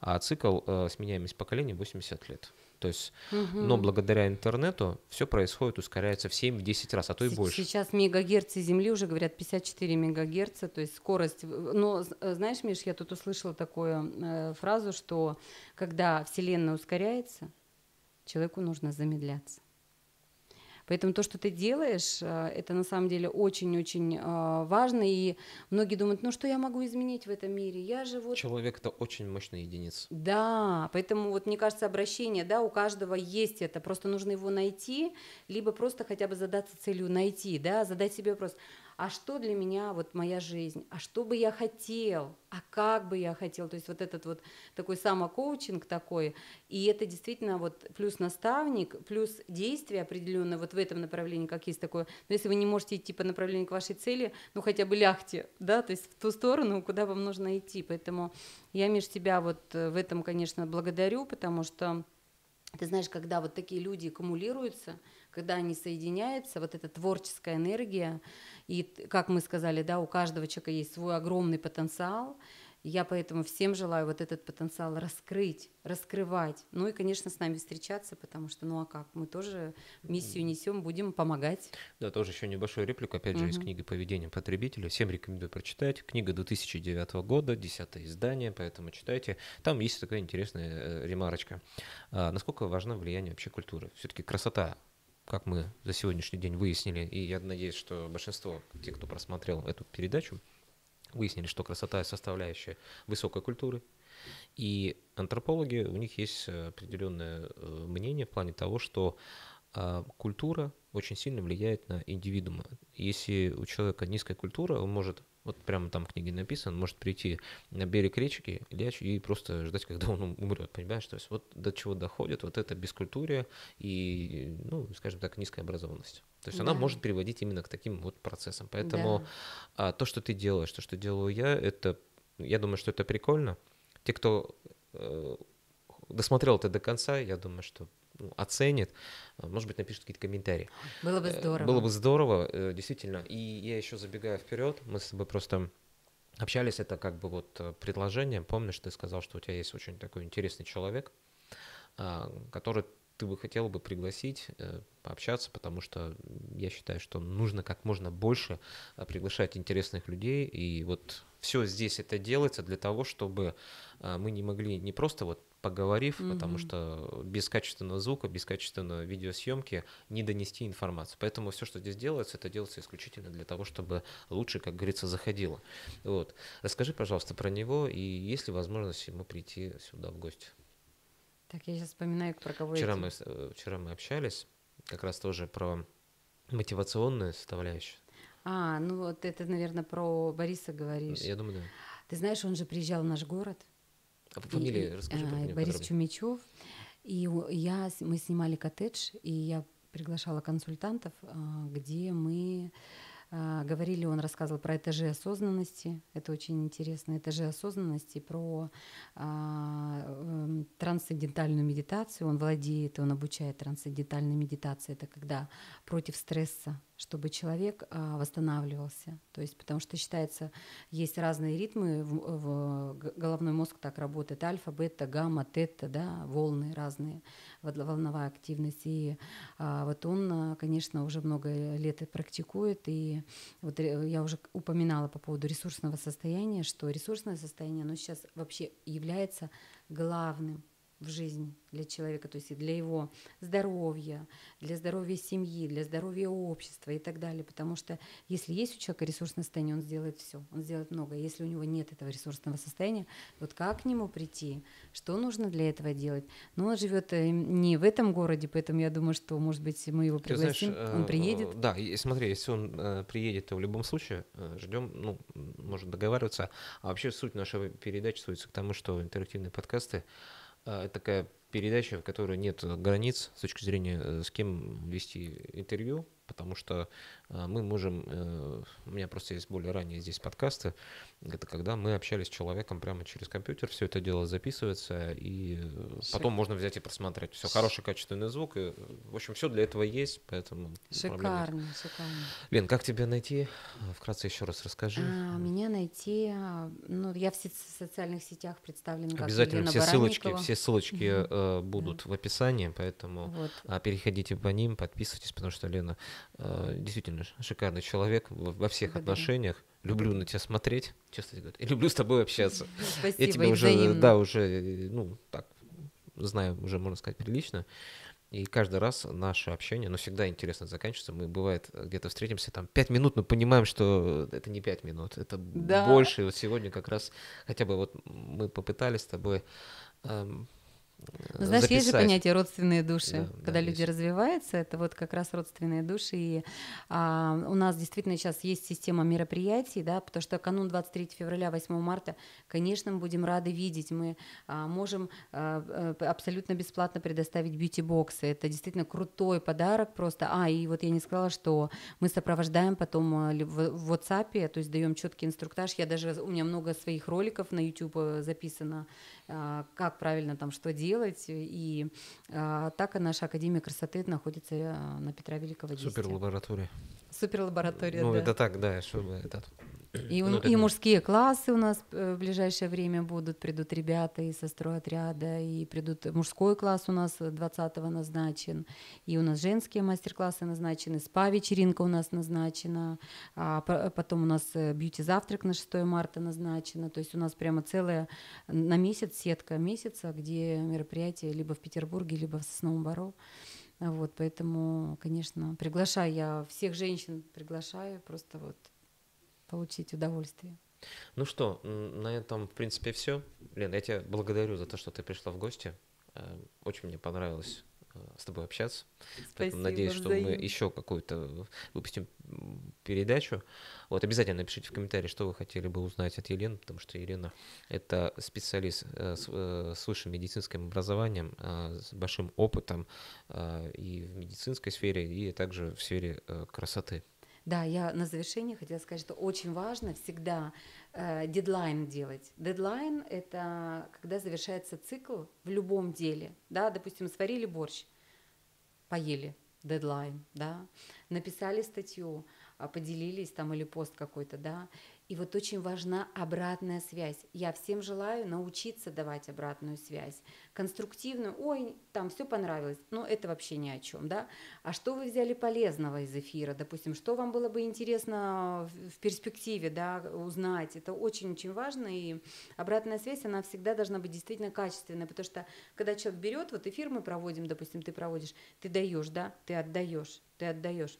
а цикл э, сменяемость поколений 80 лет. То есть, угу. но благодаря интернету все происходит, ускоряется в 7-10 раз, а то и больше. Сейчас мегагерцы Земли уже говорят 54 мегагерца, то есть скорость. Но э, знаешь, Миш, я тут услышала такую э, фразу, что когда Вселенная ускоряется, человеку нужно замедляться. Поэтому то, что ты делаешь, э, это на самом деле очень-очень э, важно. И многие думают, ну что я могу изменить в этом мире? Я же вот... Человек это очень мощная единица. Да, поэтому вот мне кажется, обращение, да, у каждого есть это, просто нужно его найти, либо просто хотя бы задаться целью найти, да, задать себе вопрос, а что для меня вот моя жизнь, а что бы я хотел, а как бы я хотел. То есть вот этот вот такой самокоучинг такой, и это действительно вот плюс наставник, плюс действие определенное вот в этом направлении, как есть такое. Но если вы не можете идти по направлению к вашей цели, ну хотя бы ляхте, да, то есть в ту сторону, куда вам нужно идти. Поэтому я, Миш, тебя вот э, в этом, конечно, благодарю, потому что ты знаешь, когда вот такие люди аккумулируются – когда они соединяются, вот эта творческая энергия, и, как мы сказали, да, у каждого человека есть свой огромный потенциал, я поэтому всем желаю вот этот потенциал раскрыть, раскрывать. Ну и, конечно, с нами встречаться, потому что, ну а как, мы тоже миссию несем, будем помогать. Да, тоже еще небольшую реплику, опять же, угу. из книги «Поведение потребителя». Всем рекомендую прочитать. Книга 2009 года, 10 издание, поэтому читайте. Там есть такая интересная э, ремарочка. А, насколько важно влияние вообще культуры? Все-таки красота как мы за сегодняшний день выяснили, и я надеюсь, что большинство тех, кто просмотрел эту передачу, выяснили, что красота – составляющая высокой культуры. И антропологи, у них есть э, определенное э, мнение в плане того, что э, культура очень сильно влияет на индивидуума. Если у человека низкая культура, он может вот прямо там в книге написано, может прийти на берег речки лечь и просто ждать, когда он умрет, понимаешь? То есть вот до чего доходит вот это бескультурие и, ну, скажем так, низкая образованность. То есть да. она может приводить именно к таким вот процессам. Поэтому да. а, то, что ты делаешь, то, что делаю я, это, я думаю, что это прикольно. Те, кто э, досмотрел это до конца, я думаю, что ну, оценит, э, может быть, напишет какие-то комментарии. Было бы э, здорово. Было бы здорово, э, действительно. И я еще забегаю вперед, мы с тобой просто общались, это как бы вот предложение. Помнишь, ты сказал, что у тебя есть очень такой интересный человек, а, который ты бы хотел бы пригласить, пообщаться, потому что я считаю, что нужно как можно больше приглашать интересных людей. И вот все здесь это делается для того, чтобы мы не могли не просто вот поговорив, угу. потому что без качественного звука, без качественной видеосъемки не донести информацию. Поэтому все, что здесь делается, это делается исключительно для того, чтобы лучше, как говорится, заходило. Вот. Расскажи, пожалуйста, про него и есть ли возможность ему прийти сюда в гости. Так, я сейчас вспоминаю, про кого вчера мы, э, вчера мы общались, как раз тоже про мотивационную составляющую. А, ну вот это, наверное, про Бориса говоришь. Я думаю, да. Ты знаешь, он же приезжал в наш город. А по фамилии и, расскажи. А, Борис Чумичев. И я, мы снимали коттедж, и я приглашала консультантов, э, где мы э, говорили, он рассказывал про этажи осознанности, это очень интересно, этажи осознанности, про э, эм, трансцендентальную медитацию, он владеет, он обучает трансцендентальной медитации, это когда против стресса чтобы человек а, восстанавливался. То есть, потому что считается, есть разные ритмы, в, в, головной мозг так работает, альфа, бета, гамма, тета, да, волны разные, волновая активность. И а, вот он, а, конечно, уже много лет и практикует, и вот я уже упоминала по поводу ресурсного состояния, что ресурсное состояние, оно сейчас вообще является главным в жизнь для человека, то есть и для его здоровья, для здоровья семьи, для здоровья общества и так далее. Потому что если есть у человека ресурсное состояние, он сделает все, он сделает много. Если у него нет этого ресурсного состояния, вот как к нему прийти, что нужно для этого делать? Но он живет э, не в этом городе, поэтому я думаю, что, может быть, мы его пригласим, знаешь, он э, приедет. Да, и смотри, если он э, приедет, то в любом случае ждем, ну, может договариваться. А вообще суть нашей передачи сводится к тому, что интерактивные подкасты Э, такая передача, в которой нет границ с точки зрения, э, с кем вести интервью потому что э, мы можем, э, у меня просто есть более ранние здесь подкасты, это когда мы общались с человеком прямо через компьютер, все это дело записывается, и все. потом можно взять и просмотреть. Все, хороший качественный звук, и, в общем, все для этого есть, поэтому... Шикарно, шикарно. Лен, как тебя найти? Вкратце еще раз расскажи. А, меня найти, а, ну, я в социальных сетях представлена как Обязательно Елена все ссылочки, все ссылочки mm будут mm в описании, поэтому вот. А, переходите по ним, подписывайтесь, потому что Лена Э, действительно шикарный человек во всех Благодарю. отношениях. Люблю на тебя смотреть, честно говоря. И люблю с тобой общаться. Ну, спасибо, Я тебя уже, взаимно. да, уже, э, ну, так, знаю уже, можно сказать, прилично. И каждый раз наше общение, но всегда интересно заканчивается. Мы, бывает, где-то встретимся, там, пять минут, но понимаем, что это не пять минут, это да. больше. И вот сегодня как раз хотя бы вот мы попытались с тобой эм, ну, знаешь, записать. есть же понятие родственные души. Да, Когда да, люди есть. развиваются, это вот как раз родственные души. И а, у нас действительно сейчас есть система мероприятий, да, потому что канун 23 февраля, 8 марта, конечно, мы будем рады видеть. Мы а, можем а, э, абсолютно бесплатно предоставить бьюти-боксы. Это действительно крутой подарок просто. А, и вот я не сказала, что мы сопровождаем потом а, в, в WhatsApp, то есть даем четкий инструктаж. Я даже, у меня много своих роликов на YouTube э, записано, а, как правильно там что делать. И а, так и наша Академия красоты находится э, на Петра Великого 10. Суперлаборатория. Суперлаборатория, Ну, да. это так, да, чтобы этот и, э, ну, и мужские классы у нас э, в ближайшее время будут, придут ребята из стройотряда, и придут э, мужской класс у нас 20-го назначен, и у нас женские мастер-классы назначены, спа-вечеринка у нас назначена, а потом у нас бьюти-завтрак на 6 марта назначено, то есть у нас прямо целая на месяц сетка месяца, где мероприятия либо в Петербурге, либо в Сосновом Бару. Вот, поэтому, конечно, приглашаю я всех женщин, приглашаю просто вот получить удовольствие. Ну что, на этом, в принципе, все. Лен, я тебя благодарю за то, что ты пришла в гости. Э, очень мне понравилось э, с тобой общаться. Спасибо, Поэтому надеюсь, что взаимно. мы еще какую-то выпустим передачу. Вот обязательно напишите в комментарии, что вы хотели бы узнать от Елены, потому что Елена это специалист э, с высшим медицинским образованием, с большим опытом и в медицинской сфере, и также в сфере красоты. Да, я на завершение хотела сказать, что очень важно всегда э, дедлайн делать. Дедлайн – это когда завершается цикл в любом деле. Да, допустим, сварили борщ, поели, дедлайн, да, написали статью, а, поделились там или пост какой-то, да, и вот очень важна обратная связь. Я всем желаю научиться давать обратную связь. Конструктивную, ой, там все понравилось, но ну, это вообще ни о чем, да. А что вы взяли полезного из эфира, допустим, что вам было бы интересно в перспективе, да, узнать, это очень-очень важно, и обратная связь, она всегда должна быть действительно качественной, потому что когда человек берет, вот эфир мы проводим, допустим, ты проводишь, ты даешь, да, ты отдаешь, ты отдаешь,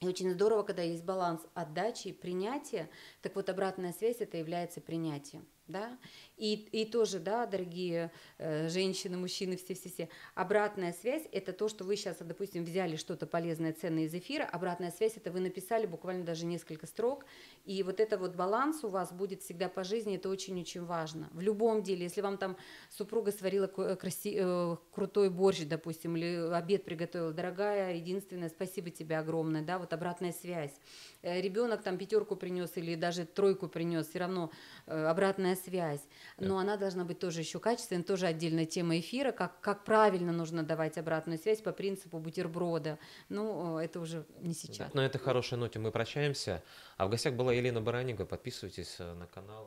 и очень здорово, когда есть баланс отдачи, и принятия. Так вот, обратная связь это является принятием. Да? И, и тоже, да, дорогие э, женщины, мужчины, все-все-все, обратная связь – это то, что вы сейчас, допустим, взяли что-то полезное, ценное из эфира, обратная связь – это вы написали буквально даже несколько строк, и вот это вот баланс у вас будет всегда по жизни, это очень-очень важно. В любом деле, если вам там супруга сварила э, краси, э, крутой борщ, допустим, или обед приготовила, дорогая, единственное, спасибо тебе огромное, да, вот обратная связь. Э, ребенок там пятерку принес или даже тройку принес, все равно э, обратная связь но она должна быть тоже еще качественной, тоже отдельная тема эфира, как, как правильно нужно давать обратную связь по принципу бутерброда. Ну, э, это уже не сейчас. Да, на этой хорошей ноте мы прощаемся. А в гостях была Елена Бараненко. Подписывайтесь э, на канал.